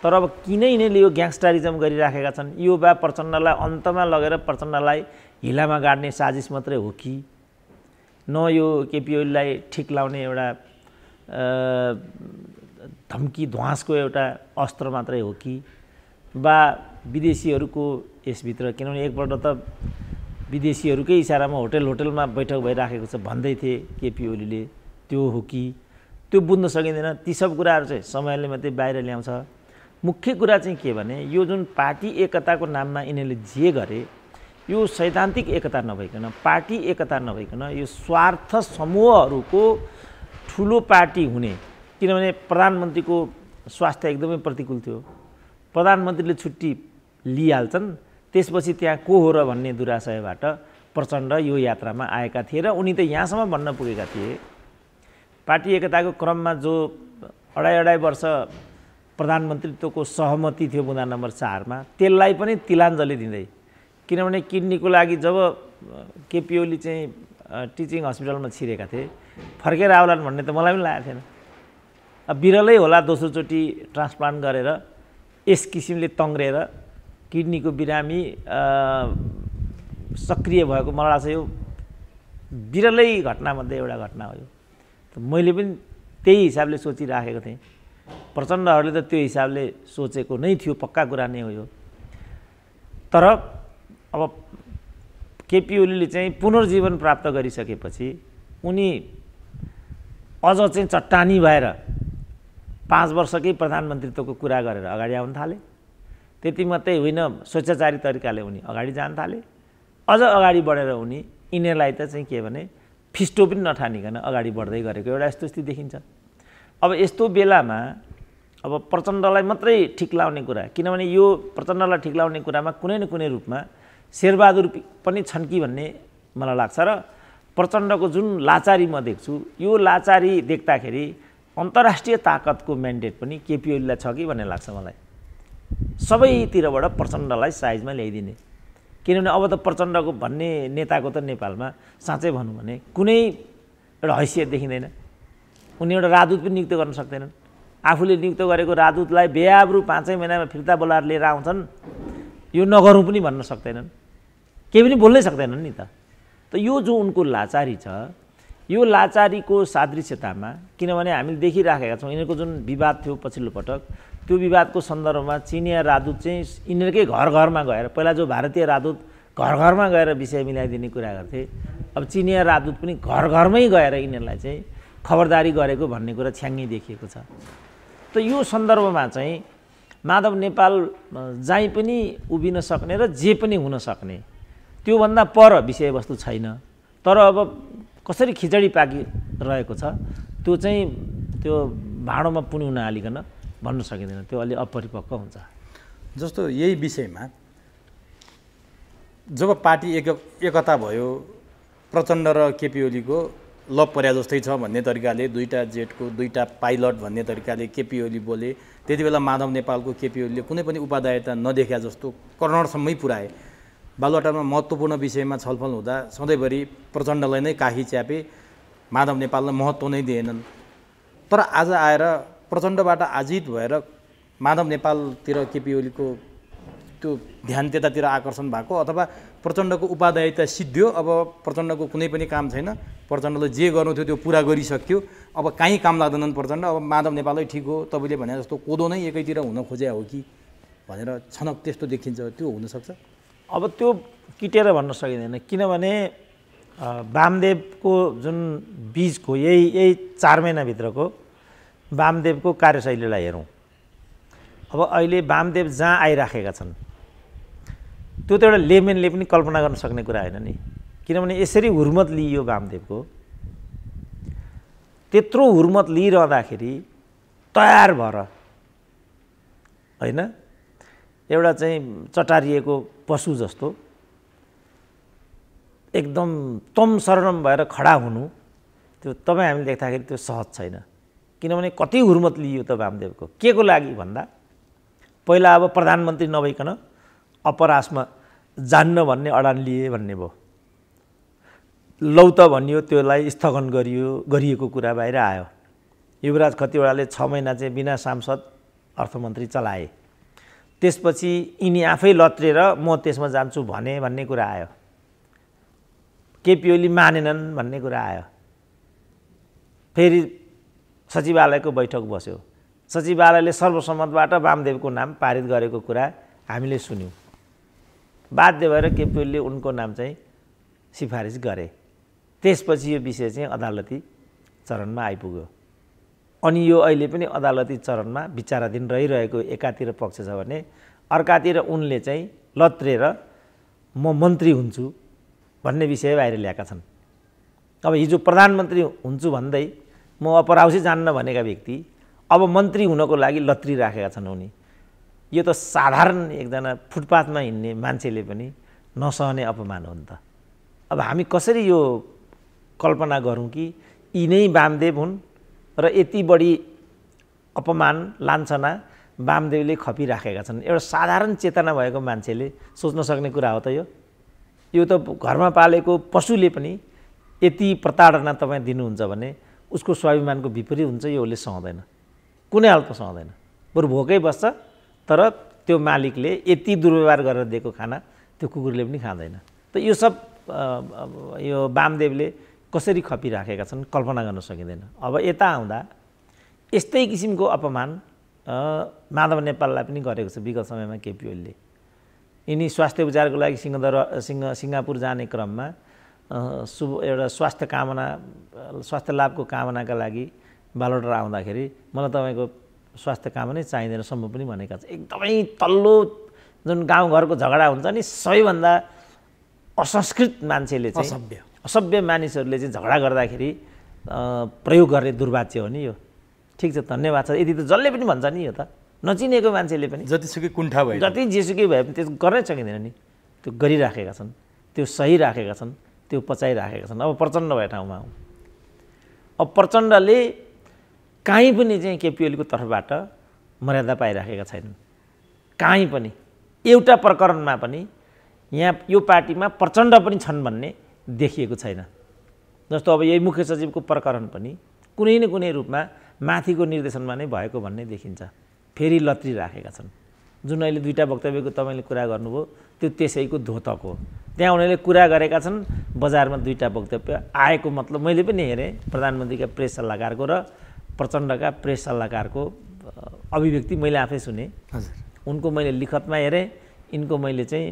तर अब किन यिनीहरूले यो ग्याङ्स्टारिजम गरिराखेका छन् यो बा प्रचण्डलाई अन्तमा लगेर प्रचण्डलाई हिलामा गाड्ने साजिस मात्रै हो कि न यो केपिओलीलाई ठिक लाउने एउटा धम्की ध्वासको एउटा अस्त्र मात्रै हो कि वा विदेशीहरूको यसभित्र किनभने एकपल्ट त विदेशीहरूकै इसारामा होटेल होटलमा बैठक भइराखेको छ भन्दै थिए केपी ओलीले त्यो हो कि त्यो बुझ्न सकिँदैन ती सब कुराहरू चाहिँ समयले मात्रै बाहिर ल्याउँछ मुख्य कुरा चाहिँ के भने यो जुन पार्टी एकताको नाममा यिनीहरूले जे गरे यो सैद्धान्तिक एकता नभइकन पार्टी एकता नभइकन यो स्वार्थ समूहहरूको ठुलो पार्टी हुने किनभने प्रधानमन्त्रीको स्वास्थ्य एकदमै प्रतिकूल थियो प्रधानमन्त्रीले छुट्टी लिइहाल्छन् त्यसपछि त्यहाँ को हो र भन्ने दुराशयबाट प्रचण्ड यो यात्रामा आएका थिए र उनी त यहाँसम्म भन्न पुगेका थिए पार्टी एकताको क्रममा जो अढाई अढाई वर्ष प्रधानमन्त्रीत्वको सहमति थियो बुँदा नम्बर चारमा त्यसलाई पनि तिलाञ्जली दिँदै किनभने किडनीको लागि जब केपी ओली चाहिँ टिचिङ हस्पिटलमा छिरेका थिए फर्केर आउलान् भन्ने त मलाई पनि लागेको थिएन अब बिरलै होला दोस्रोचोटि ट्रान्सप्लान्ट गरेर यस किसिमले तङ्ग्रेर किडनीको बिरामी सक्रिय भएको मलाई लाग्छ यो बिरलै घटनामध्ये एउटा घटना हो यो मैले पनि त्यही हिसाबले सोचिराखेको थिएँ प्रचण्डहरूले त त्यो हिसाबले सोचेको नै थियो पक्का कुरा नै हो यो तर अब केपी ओलीले चाहिँ पुनर्जीवन प्राप्त गरिसकेपछि उनी अझ चाहिँ चट्टानी भएर पाँच वर्षकै प्रधानमन्त्रीत्वको कुरा गरेर अगाडि आउन थाले त्यति मात्रै होइन स्वेच्छाचारी तरिकाले उनी अगाडि जान थाले अझ अगाडि बढेर उनी यिनीहरूलाई त चाहिँ के भने फिस्टो पनि नठानिकन अगाडि बढ्दै गरेको एउटा यस्तो स्थिति देखिन्छ अब यस्तो बेलामा अब प्रचण्डलाई मात्रै ठिक लाउने कुरा किनभने यो प्रचण्डलाई ठिक लाउने कुरामा कुनै न कुनै रूपमा शेरबहादुर पनि छन् कि भन्ने मलाई लाग्छ र प्रचण्डको जुन लाचारी म देख्छु यो लाचारी देख्दाखेरि अन्तर्राष्ट्रिय ताकतको म्यान्डेट पनि केपिओलीलाई छ कि भन्ने लाग्छ मलाई सबैतिरबाट प्रचण्डलाई साइजमा ल्याइदिने किनभने अब त प्रचण्डको भन्ने नेताको त नेपालमा साँच्चै भनौँ भने कुनै एउटा हैसियत देखिँदैन उनी एउटा राजदूत पनि नियुक्त गर्न सक्दैनन् आफूले नियुक्त गरेको राजदूतलाई बेआब्रु पाँचै महिनामा फिर्ता बोलाएर लिएर आउँछन् यो नगरौँ पनि भन्न सक्दैनन् केही पनि बोल्नै सक्दैनन् नि त त यो जो उनको लाचारी छ यो लाचारीको सादृश्यतामा किनभने हामीले देखिराखेका छौँ यिनीहरूको जुन विवाद थियो पछिल्लो पटक त्यो विवादको सन्दर्भमा चिनिया राजदूत चाहिँ यिनीहरूकै घर घरमा गएर पहिला जो भारतीय राजदूत घर घरमा गएर विषय मिलाइदिने कुरा गर्थे अब चिनिया राजदूत पनि घर घरमै गएर यिनीहरूलाई चाहिँ खबरदारी गरेको भन्ने कुरा छ्याङ्गी देखिएको छ त यो सन्दर्भमा चाहिँ माधव नेपाल जहीँ पनि उभिन सक्ने र जे पनि हुन सक्ने त्योभन्दा पर विषयवस्तु छैन तर अब कसरी खिचडी पाकिरहेको छ त्यो चाहिँ त्यो भाँडोमा पुनि नहालिकन भन्न सकिँदैन त्यो अलि अपरिपक्व हुन्छ जस्तो यही विषयमा जब पार्टी एक एकता भयो प्रचण्ड र केपी ओलीको लप पर्या जस्तै छ भन्ने तरिकाले दुईवटा जेटको दुईवटा पाइलट भन्ने तरिकाले केपी ओली बोले त्यति बेला माधव नेपालको केपी ओलीले कुनै पनि उपादायता नदेखा जस्तो कर्णसम्मै पुऱ्याए बालुवाटारमा महत्त्वपूर्ण विषयमा छलफल हुँदा सधैँभरि प्रचण्डलाई नै काखी च्यापे माधव नेपाललाई महत्त्व नै दिएनन् तर आज आएर प्रचण्डबाट आजित भएर माधव नेपालतिर केपी ओलीको त्यो ध्यान त्यतातिर आकर्षण भएको अथवा प्रचण्डको उपाध्यायता सिद्धियो अब प्रचण्डको कुनै पनि काम छैन प्रचण्डले जे गर्नु थियो त्यो पुरा गरिसक्यो अब काहीँ काम लाग्दैनन् प्रचण्ड अब माधव नेपालै ठिक हो तपाईँले भने जस्तो कोदो नै एकैतिर हुन खोज्या हो कि भनेर छनक त्यस्तो देखिन्छ त्यो हुनसक्छ अब त्यो किटेर भन्न सकिँदैन किनभने वामदेवको जुन बिजको यही यही चार महिनाभित्रको वामदेवको कार्यशैलीलाई हेरौँ अब अहिले वामदेव जहाँ आइराखेका छन् त्यो त एउटा लेमेनले पनि कल्पना गर्न सक्ने कुरा होइन नि किनभने यसरी हुर्मत लिइयो वामदेवको त्यत्रो हुर्मत लिइरहँदाखेरि तयार भएर होइन एउटा चाहिँ चटारिएको पशु जस्तो एकदम तम शरणम भएर खडा हुनु त्यो तपाईँ हामीले देख्दाखेरि त्यो सहज छैन किनभने कति हुर्मत लियो त वामदेवको के को लागि भन्दा पहिला अब प्रधानमन्त्री नभइकन अपरासमा जान्न भन्ने अडान लिए भन्ने भयो लौ त भनियो त्यसलाई स्थगन गरियो गरिएको कुरा बाहिर आयो युवराज खतिवडाले छ महिना चाहिँ बिना सांसद अर्थमन्त्री चलाए त्यसपछि यिनी आफै लत्रेर म त्यसमा जान्छु भने भन्ने कुरा आयो केपी ओली मानेनन् भन्ने कुरा आयो फेरि सचिवालयको बैठक बस्यो सचिवालयले सर्वसम्मतबाट वामदेवको नाम पारित गरेको कुरा हामीले सुन्यौँ बाध्य भएर केपी ओलीले उनको नाम चाहिँ सिफारिस गरे त्यसपछि यो विषय चाहिँ अदालती चरणमा आइपुग्यो अनि यो अहिले पनि अदालती चरणमा विचाराधीन रहिरहेको एकातिर पक्ष छ भने अर्कातिर उनले चाहिँ लत्रेर म मन्त्री हुन्छु भन्ने विषय बाहिर ल्याएका छन् अब हिजो प्रधानमन्त्री हुन्छु भन्दै म अपराउसी जान्न भनेका व्यक्ति अब मन्त्री हुनको लागि लत्री राखेका छन् उनी यो त साधारण एकजना फुटपाथमा हिँड्ने मान्छेले पनि नसहने अपमान हो नि त अब हामी कसरी यो कल्पना गरौँ कि यिनै वामदेव हुन् र यति बढी अपमान लान्छना वामदेवले खपिराखेका छन् एउटा साधारण चेतना भएको मान्छेले सोच्न सक्ने कुरा हो त यो यो त घरमा पालेको पशुले पनि यति प्रताडना तपाईँ दिनुहुन्छ भने उसको स्वाभिमानको विपरीत हुन्छ यो उसले सहँदैन कुनै हालको सहँदैन बरु भोकै बस्छ तर त्यो मालिकले यति दुर्व्यवहार गरेर दिएको खाना त्यो कुकुरले पनि खाँदैन त यो सब यो वामदेवले कसरी खपिराखेका छन् कल्पना गर्न सकिँदैन अब यता आउँदा यस्तै किसिमको अपमान माधव नेपाललाई पनि गरेको छ विगत समयमा केपी ओलीले यिनी स्वास्थ्य उपचारको लागि सिंहदर सिङ्ग सिङ्गापुर जाने क्रममा शुभ एउटा स्वास्थ्य कामना स्वास्थ्य लाभको कामनाका लागि बालोटार आउँदाखेरि मलाई तपाईँको स्वास्थ्य नै चाहिँदैन सम्भव पनि भनेका छन् एकदमै तल्लो जुन गाउँघरको झगडा हुन्छ नि सबैभन्दा असंस्कृत मान्छेले चाहिँ असभ्य मानिसहरूले चाहिँ झगडा गर्दाखेरि प्रयोग गर्ने दुर्वाच्य हो नि यो ठिक छ धन्यवाद छ यदि त जसले पनि भन्छ नि यो त नचिनेको मान्छेले पनि जतिसुकै कुण्ठा भयो जति जेसुकै भए पनि त्यो गर्नै सकिँदैन नि त्यो गरिराखेका छन् त्यो सही राखेका छन् त्यो पचाइराखेका छन् अब प्रचण्ड भए ठाउँमा हौ अब प्रचण्डले काहीँ पनि चाहिँ केपिओलीको तर्फबाट मर्यादा पाइराखेका छैनन् काहीँ पनि एउटा प्रकरणमा पनि यहाँ यो पार्टीमा प्रचण्ड पनि छन् भन्ने देखिएको छैन जस्तो अब यही मुख्य सचिवको प्रकरण पनि कुनै न कुनै रूपमा माथिको निर्देशनमा नै भएको भन्ने देखिन्छ फेरि लत्री राखेका छन् जुन अहिले दुईवटा वक्तव्यको तपाईँले कुरा गर्नुभयो त्यो त्यसैको धोतक हो त्यहाँ उनीहरूले कुरा गरेका छन् बजारमा दुईवटा वक्तव्य आएको मतलब मैले पनि हेरेँ प्रधानमन्त्रीका प्रेस सल्लाहकारको र प्रचण्डका प्रेस सल्लाहकारको अभिव्यक्ति मैले आफै सुने हजुर उनको मैले लिखतमा हेरेँ यिनको मैले चाहिँ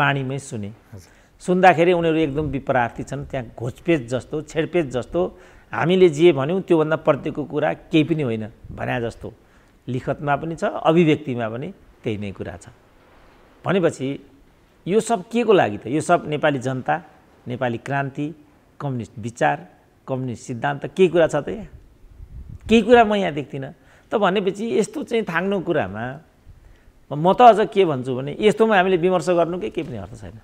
बाणीमै सुने हजुर सुन्दाखेरि उनीहरू एकदम विपरार्थी छन् त्यहाँ घोचपेच जस्तो छेडपेच जस्तो हामीले जे भन्यौँ त्योभन्दा प्रत्येकको कुरा केही पनि होइन भने जस्तो लिखतमा पनि छ अभिव्यक्तिमा पनि त्यही नै कुरा छ भनेपछि यो सब के को लागि त यो सब नेपाली जनता नेपाली क्रान्ति कम्युनिस्ट विचार कम्युनिस्ट सिद्धान्त केही कुरा छ त यहाँ केही कुरा म यहाँ देख्दिनँ त भनेपछि यस्तो चाहिँ थाङ्नु कुरामा म त अझ के भन्छु भने यस्तोमा हामीले विमर्श गर्नु गर्नुकै केही पनि अर्थ छैन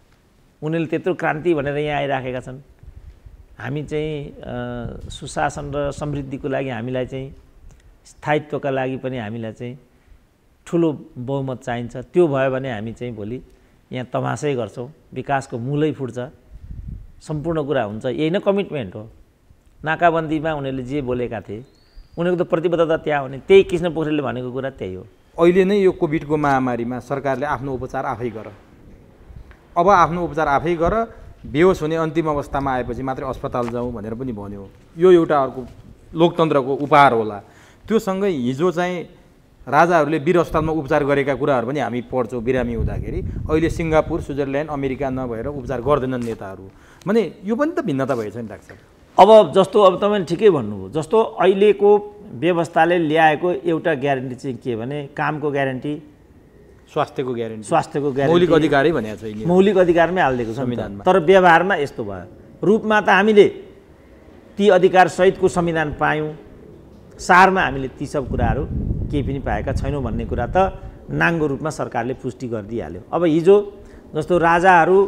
उनीहरूले त्यत्रो क्रान्ति भनेर यहाँ आइराखेका छन् हामी चाहिँ सुशासन र समृद्धिको लागि हामीलाई चाहिँ स्थायित्वका लागि पनि हामीलाई चाहिँ ठुलो बहुमत चाहिन्छ त्यो भयो भने हामी चाहिँ भोलि यहाँ तमासै गर्छौँ विकासको मूलै फुट्छ सम्पूर्ण कुरा हुन्छ यही नै कमिटमेन्ट हो नाकाबन्दीमा उनीहरूले जे बोलेका थिए उनीहरूको त प्रतिबद्धता त्यहाँ हुने त्यही कृष्ण पोखरेलले भनेको कुरा त्यही हो अहिले नै यो कोभिडको महामारीमा सरकारले आफ्नो उपचार आफै गर अब आफ्नो उपचार आफै गर बेहोस हुने अन्तिम अवस्थामा आएपछि मात्रै अस्पताल जाउँ भनेर पनि भन्यो यो एउटा अर्को लोकतन्त्रको उपहार होला त्योसँगै हिजो चाहिँ राजाहरूले वीर अस्पतालमा उपचार गरेका कुराहरू पनि हामी पढ्छौँ बिरामी हुँदाखेरि अहिले सिङ्गापुर स्विजरल्यान्ड अमेरिका नभएर उपचार गर्दैनन् नेताहरू भने यो पनि त भिन्नता भएछ नि डाक्टर अब जस्तो अब तपाईँले ठिकै भन्नुभयो जस्तो अहिलेको व्यवस्थाले ल्याएको एउटा ग्यारेन्टी चाहिँ के भने कामको ग्यारेन्टी स्वास्थ्यको ग्यारेन्टी स्वास्थ्यको ग्यारेन्टी मौलिक अधिकारै भनेको छ मौलिक अधिकारमै हालिदिएको संविधानमा तर व्यवहारमा यस्तो भयो रूपमा त हामीले ती अधिकारसहितको संविधान पायौँ सारमा हामीले ती सब कुराहरू केही पनि पाएका छैनौँ भन्ने कुरा त नाङ्गो रूपमा सरकारले पुष्टि गरिदिइहाल्यो अब हिजो जस्तो राजाहरू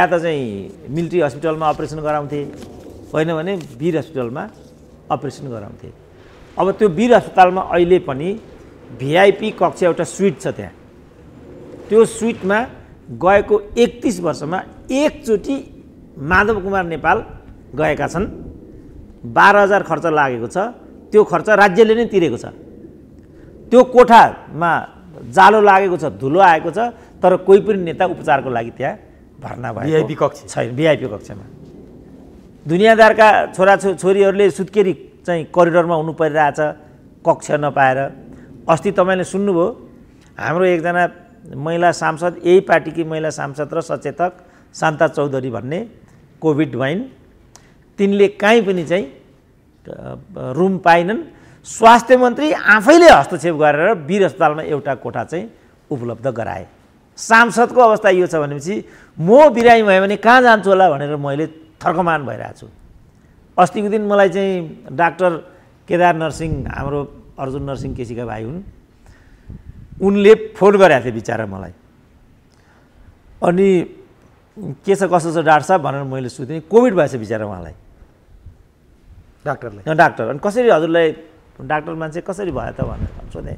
या त चाहिँ मिलिट्री हस्पिटलमा अपरेसन गराउँथे होइन भने वीर हस्पिटलमा अपरेसन गराउँथे अब त्यो वीर अस्पतालमा अहिले पनि भिआइपी कक्ष एउटा स्विट छ त्यहाँ त्यो सुइटमा गएको एकतिस वर्षमा एकचोटि माधव कुमार नेपाल गएका छन् बाह्र हजार खर्च लागेको छ त्यो खर्च राज्यले नै तिरेको छ त्यो कोठामा जालो लागेको छ धुलो आएको छ तर कोही पनि नेता उपचारको लागि त्यहाँ भर्ना भयो भिआइपी कक्ष छैन भिआइपी कक्षमा दुनियाँदारका छोरा छो छोरीहरूले सुत्केरी चाहिँ करिडोरमा हुनु परिरहेछ कक्ष नपाएर अस्ति तपाईँले सुन्नुभयो हाम्रो एकजना महिला सांसद यही पार्टीकी महिला सांसद र सचेतक शान्ता चौधरी भन्ने कोभिड भइन् तिनले काहीँ पनि चाहिँ रुम पाएनन् स्वास्थ्य मन्त्री आफैले हस्तक्षेप गरेर वीर अस्पतालमा एउटा कोठा चाहिँ उपलब्ध गराए सांसदको अवस्था यो छ भनेपछि म बिरामी भयो भने कहाँ जान्छु होला भनेर मैले थर्कमान भइरहेको छु अस्तिको दिन मलाई चाहिँ डाक्टर केदार नरसिंह हाम्रो अर्जुन नरसिंह केसीका भाइ हुन् उनले फोन गरेको थिएँ बिचरा मलाई अनि के छ कसो छ डाक्टर साहब भनेर मैले सोधेँ कोभिड भएछ बिचरा उहाँलाई डाक्टरले डाक्टर अनि कसरी हजुरलाई डाक्टर मान्छे कसरी भयो त भनेर सोधेँ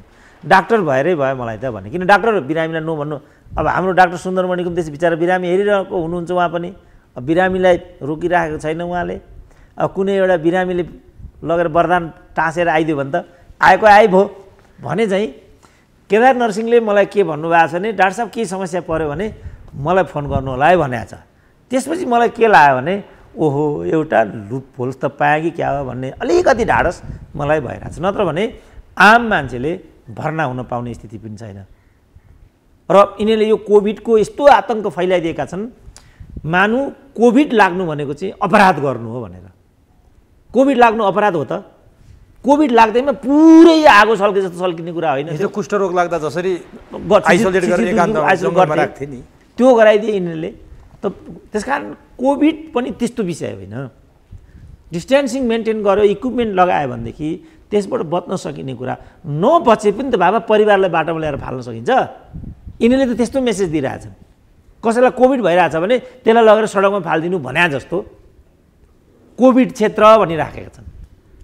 डाक्टर भएरै भयो मलाई त भने किन डाक्टर बिरामीलाई नभन्नु अब हाम्रो डाक्टर सुन्दरमणिको पनि त्यसै बिचरा बिरामी हेरिरहेको हुनुहुन्छ उहाँ पनि अब बिरामीलाई रोकिराखेको छैन उहाँले अब कुनै एउटा बिरामीले लगेर वरदान टाँसेर आइदियो भने त आएको आइ भयो भने चाहिँ केदार नरसिंहले मलाई के भन्नुभएको छ भने डाक्टर साहब केही समस्या पऱ्यो भने मलाई फोन गर्नु होला है भनेको छ त्यसपछि मलाई के लाग्यो भने ओहो एउटा लुप त पाएँ कि क्या हो भन्ने अलिकति ढाडस मलाई भइरहेछ नत्र भने आम मान्छेले भर्ना हुन पाउने स्थिति पनि छैन र यिनीहरूले यो कोभिडको यस्तो आतङ्क फैलाइदिएका छन् मानु कोभिड लाग्नु भनेको चाहिँ अपराध गर्नु हो भनेर कोभिड लाग्नु अपराध हो त कोभिड लाग्दैमा पुरै आगो सल्के जस्तो सल्किने कुरा होइन कुष्ठरोग लाग्दा जसरी नि त्यो गराइदिए यिनीहरूले त त्यस कारण कोभिड पनि त्यस्तो विषय होइन डिस्टेन्सिङ मेन्टेन गर्यो इक्विपमेन्ट लगायो भनेदेखि त्यसबाट बच्न सकिने कुरा नबचे पनि त बाबा परिवारलाई बाटोमा ल्याएर फाल्न सकिन्छ यिनीहरूले त त्यस्तो मेसेज दिइरहेछन् कसैलाई कोभिड भइरहेछ भने त्यसलाई लगेर सडकमा फालिदिनु भने जस्तो कोभिड क्षेत्र भनिराखेका छन्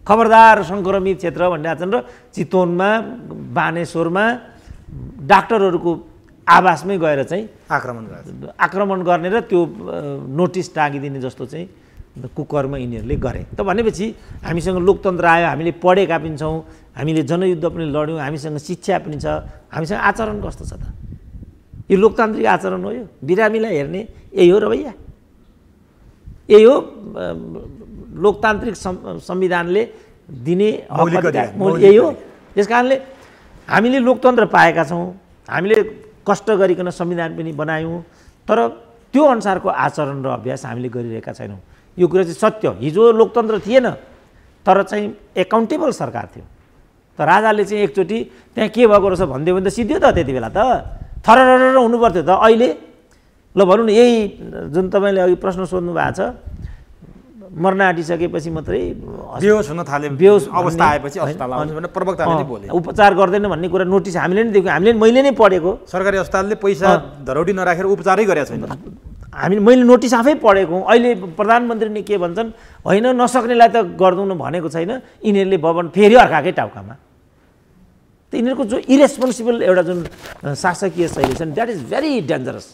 खबरदार सङ्क्रमित क्षेत्र भन्ने छन् र चितवनमा बानेश्वरमा डाक्टरहरूको आवासमै गएर चाहिँ आक्रमण आक्रमण गर्ने र त्यो नोटिस टागिदिने जस्तो चाहिँ कुकर्म यिनीहरूले गरे त भनेपछि हामीसँग लोकतन्त्र आयो हामीले पढेका पनि छौँ हामीले जनयुद्ध पनि लड्यौँ हामीसँग शिक्षा पनि छ हामीसँग आचरण कस्तो छ त यो लोकतान्त्रिक आचरण हो यो बिरामीलाई हेर्ने यही हो र भैया यही हो लोकतान्त्रिक संविधानले दिने यही हो त्यस कारणले हामीले लोकतन्त्र पाएका छौँ हामीले कष्ट गरिकन संविधान पनि बनायौँ तर त्यो अनुसारको आचरण र अभ्यास हामीले गरिरहेका छैनौँ यो कुरा चाहिँ सत्य हिजो लोकतन्त्र थिएन तर चाहिँ एकाउन्टेबल सरकार थियो त राजाले चाहिँ एकचोटि त्यहाँ के भएको रहेछ भनिदियो भने त सिद्धियो त त्यति बेला त थर हुनुपर्थ्यो त अहिले ल भनौँ न यही जुन तपाईँले अघि प्रश्न सोध्नु भएको छ मर्न आँटिसकेपछि मात्रै बेहोस हुन थाले अवस्था आएपछि प्रवक्ताले बोले उपचार गर्दैन भन्ने कुरा नोटिस हामीले नै दिएको हामीले मैले नै पढेको सरकारी अस्पतालले पैसा धरौटी नराखेर उपचारै गरेको छैन हामी मैले नोटिस आफै पढेको अहिले प्रधानमन्त्रीले के भन्छन् होइन नसक्नेलाई त गरिदिउनु भनेको छैन यिनीहरूले भवन फेरि अर्काकै टाउकामा त यिनीहरूको जो इरेस्पोन्सिबल एउटा जुन शासकीय शैली छन् that is very dangerous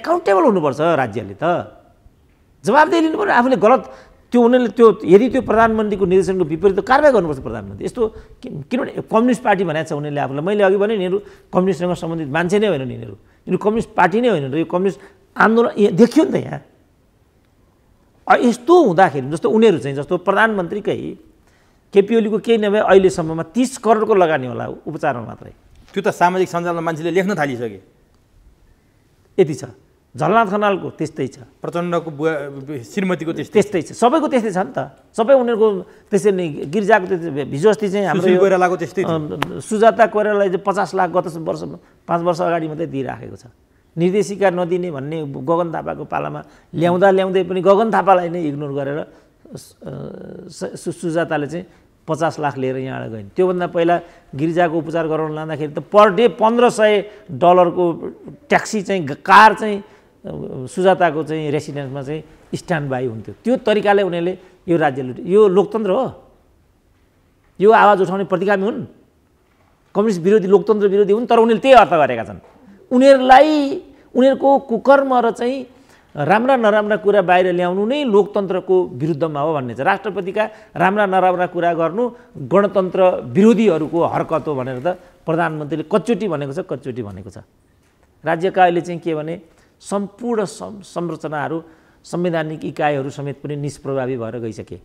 accountable हुनुपर्छ राज्यले त जवाबदेही लिनु पऱ्यो आफूले गलत त्यो उनीहरूले त्यो यदि त्यो प्रधानमन्त्रीको निर्देशनको विपरीत त कारवाही गर्नुपर्छ प्रधानमन्त्री यस्तो किनभने कम्युनिस्ट पार्टी भनेको छ उनीहरूले आफूलाई मैले अघि भने यिनीहरू कम्युनिस्टसँग सम्बन्धित मान्छे नै होइनन् यिनीहरू यिनीहरू कम्युनिस्ट पार्टी नै होइनन् यो कम्युनिस्ट आन्दोलन देखियो नि त यहाँ यस्तो हुँदाखेरि जस्तो उनीहरू चाहिँ जस्तो प्रधानमन्त्रीकै केपी ओलीको केही नभए अहिलेसम्ममा तिस करोडको लगानी होला उपचारमा मात्रै त्यो त सामाजिक सञ्जालमा मान्छेले लेख्न थालिसके यति छ झलनाथ खनालको त्यस्तै छ प्रचण्डको बुवा श्रीमतीको त्यस्तै छ सबैको त्यस्तै छ नि त सबै उनीहरूको त्यसरी नै गिर्जाको हिजो अस्ति चाहिँ हाम्रो कोइरालाको त्यस्तै सुजाता कोइरालालाई चाहिँ पचास लाख गत वर्ष पाँच वर्ष अगाडि मात्रै दिइराखेको छ निर्देशिका नदिने भन्ने गगन थापाको पालामा ल्याउँदा ल्याउँदै पनि गगन थापालाई नै इग्नोर गरेर सुजाताले चाहिँ पचास लाख लिएर यहाँबाट गइन् त्योभन्दा पहिला गिर्जाको उपचार गराउन लाँदाखेरि त पर डे पन्ध्र सय डलरको ट्याक्सी चाहिँ कार चाहिँ सुजाताको चाहिँ रेसिडेन्समा चाहिँ स्ट्यान्ड बाई हुन्थ्यो त्यो तरिकाले उनीहरूले यो राज्य यो लोकतन्त्र हो यो आवाज उठाउने प्रतिगामी हुन् कम्युनिस्ट विरोधी लोकतन्त्र विरोधी हुन् तर उनीहरूले त्यही अर्थ गरेका छन् उनीहरूलाई उनीहरूको कुकर्म र चाहिँ राम्रा नराम्रा कुरा बाहिर ल्याउनु नै लोकतन्त्रको विरुद्धमा हो भन्ने छ राष्ट्रपतिका राम्रा नराम्रा कुरा गर्नु गणतन्त्र विरोधीहरूको हरकत हो भनेर त प्रधानमन्त्रीले कचोटि भनेको छ कचोटि भनेको छ राज्यका अहिले चाहिँ के भने सम्पूर्ण संरचनाहरू संवैधानिक इकाइहरू समेत पनि निष्प्रभावी भएर गइसके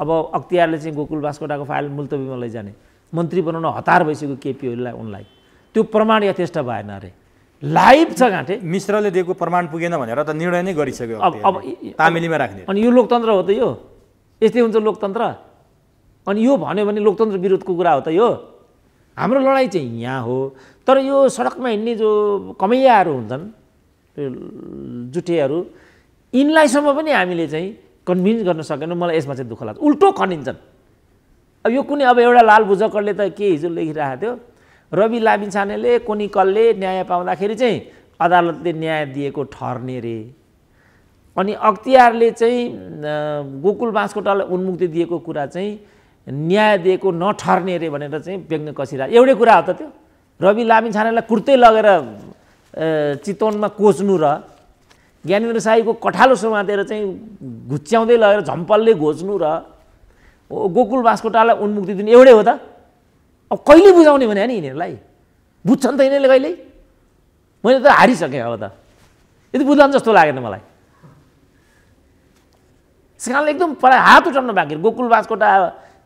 अब अख्तियारले चाहिँ गोकुल बास्कोटाको फाइल मुल्तवीमा लैजाने मन्त्री बनाउन हतार भइसक्यो केपीहरूलाई उनलाई त्यो प्रमाण यथेष्ट भएन अरे लाइभ छ घाँटे मिश्रले दिएको प्रमाण पुगेन भनेर त निर्णय नै गरिसक्यो अब अब तामिलीमा राख्ने अनि यो लोकतन्त्र हो त यो यस्तै हुन्छ लोकतन्त्र अनि यो भन्यो भने लोकतन्त्र विरोधको कुरा हो त यो हाम्रो लडाइँ चाहिँ यहाँ हो तर यो सडकमा हिँड्ने जो कमैयाहरू हुन्छन् जुटेहरू यिनलाईसम्म पनि हामीले चाहिँ कन्भिन्स गर्न सकेनौँ मलाई यसमा चाहिँ दुःख लाग्छ उल्टो खनिन्छन् अब यो कुनै अब एउटा लाल बुजकरले त के हिजो लेखिरहेको थियो रवि लामिछानेले कोनिकलले न्याय पाउँदाखेरि चाहिँ अदालतले न्याय दिएको ठर्ने रे अनि अख्तियारले चाहिँ गोकुल बाँसकोटालाई उन्मुक्ति दिएको कुरा चाहिँ न्याय दिएको नठर्ने रे भनेर चाहिँ व्यङ्ग कसिरहेको एउटै कुरा हो त त्यो रवि लामिछानेलाई कुर्तै लगेर चितवनमा कोच्नु र ज्ञानेन्द्र साईको कठालो समातेर चाहिँ घुच्याउँदै लगेर झम्पलले घोच्नु र गोकुल बास्कोटालाई उन्मुक्ति दिनु एउटै हो त अब कहिले बुझाउने भने नि यिनीहरूलाई बुझ्छन् त यिनीहरूले कहिले मैले त हारिसकेँ अब त यदि बुझ्दा जस्तो लागेन मलाई त्यस कारणले एकदम पढाइ हात उठाउन बाँकी गोकुल बास्कोटा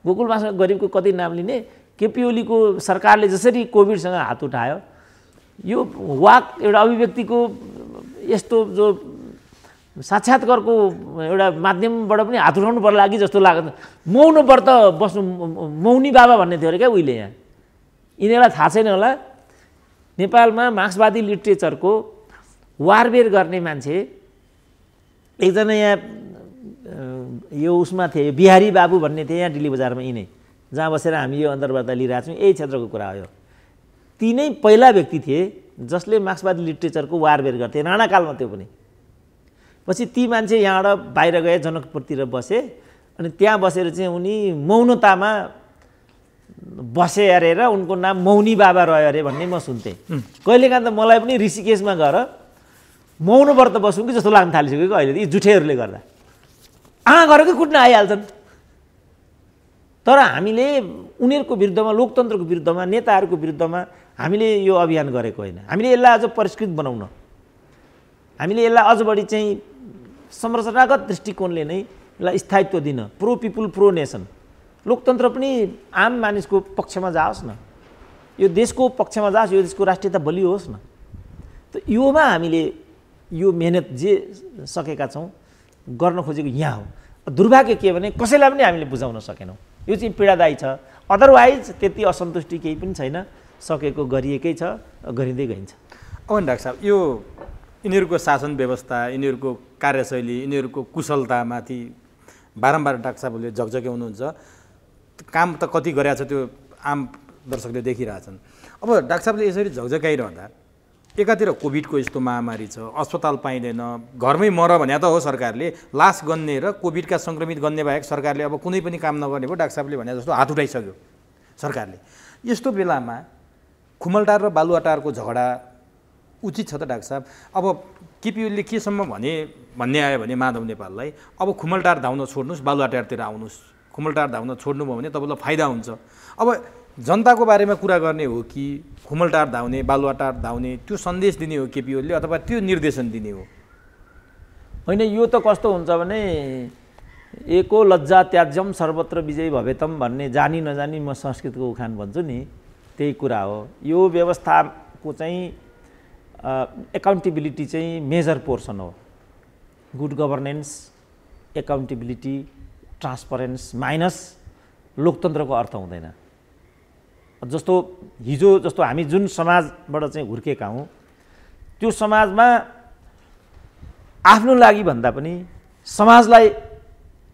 गोकुल बाँसकोटा गरिबको कति नाम लिने केपिओलीको सरकारले जसरी कोभिडसँग हात उठायो यो वाक एउटा अभिव्यक्तिको यस्तो जो साक्षात्कारको एउटा माध्यमबाट पनि हात उठाउनु पर्ला कि जस्तो लाग्छ मौन व्रत बस्नु मौनी बाबा भन्ने थियो अरे क्या उहिले यहाँ यिनीहरूलाई थाहा छैन होला नेपालमा मार्क्सवादी लिट्रेचरको वारबेर गर्ने मान्छे एकजना यहाँ यो उसमा थिए बिहारी बाबु भन्ने थिए यहाँ डिल्ली बजारमा यिनै जहाँ बसेर हामी यो अन्तर्वार्ता लिइरहेको छौँ यही क्षेत्रको कुरा हो ती नै पहिला व्यक्ति थिए जसले मार्क्सवादी लिट्रेचरको वारबेर गर्थे राणाकालमा त्यो पनि पछि ती मान्छे यहाँबाट बाहिर गए जनकपुरतिर बसे अनि त्यहाँ बसेर चाहिँ उनी मौनतामा बसे र उनको नाम मौनी बाबा रह्यो अरे भन्ने म सुन्थेँ कहिलेकाहीँ त मलाई पनि ऋषिकेशमा गएर मौन व्रत बसौँ कि जस्तो लाग्न थालिसक्यो कि अहिले यी जुठेहरूले गर्दा आँ गरेकै कुट्न आइहाल्छन् तर हामीले उनीहरूको विरुद्धमा लोकतन्त्रको विरुद्धमा नेताहरूको विरुद्धमा हामीले यो अभियान गरेको होइन हामीले यसलाई अझ परिष्कृत बनाउन हामीले यसलाई अझ बढी चाहिँ संरचनागत दृष्टिकोणले नै यसलाई स्थायित्व दिन प्रो पिपुल प्रो नेसन लोकतन्त्र पनि आम मानिसको पक्षमा जाओस् न यो देशको पक्षमा जाओस् यो देशको राष्ट्रियता बलियो होस् न त योमा हामीले यो मेहनत जे सकेका छौँ गर्न खोजेको यहाँ हो दुर्भाग्य के भने कसैलाई पनि हामीले बुझाउन सकेनौँ यो चाहिँ पीडादायी छ अदरवाइज त्यति असन्तुष्टि केही पनि छैन सकेको गरिएकै छ गरिँदै गइन्छ अब डाक्टर साहब यो यिनीहरूको शासन व्यवस्था यिनीहरूको कार्यशैली यिनीहरूको कुशलतामाथि बारम्बार डाक्टर साहबहरूले झकझक्याउनुहुन्छ काम त कति गरेका त्यो आम दर्शकले देखिरहेछन् अब डाक्टर साहबले यसरी झकझकाइरहँदा एकातिर कोभिडको यस्तो महामारी छ अस्पताल पाइँदैन घरमै मर भने त हो सरकारले लास गन्ने र कोभिडका सङ्क्रमित गन्ने बाहेक सरकारले अब कुनै पनि काम नगर्ने भयो डाक्टर साहबले भने जस्तो हात उठाइसक्यो सरकारले यस्तो बेलामा खुमलटार र बालुवाटारको झगडा उचित छ त डाक्टर साहब अब केपिओले केसम्म भने भन्ने आयो भने माधव नेपाललाई अब खुमलटार धाउन छोड्नुहोस् बालुवाटारतिर आउनुहोस् खुमलटार धाउन छोड्नुभयो भने तपाईँलाई फाइदा हुन्छ अब जनताको बारेमा कुरा गर्ने हो कि खुमलटार धाउने बालुवाटार धाउने त्यो सन्देश दिने हो केपिओले अथवा त्यो निर्देशन दिने हो होइन यो त कस्तो हुन्छ भने एको लज्जा त्याज्यम सर्वत्र विजय भवेतम भन्ने जानी नजानी म संस्कृतको उखान भन्छु नि त्यही कुरा हो यो व्यवस्थाको चाहिँ एकाउन्टेबिलिटी चाहिँ मेजर पोर्सन हो good governance accountability transparence minus लोकतन्त्रको अर्थ हुँदैन जस्तो हिजो जस्तो हामी जुन समाजबाट चाहिँ हुर्केका हौँ त्यो समाजमा आफ्नो लागि भन्दा पनि समाजलाई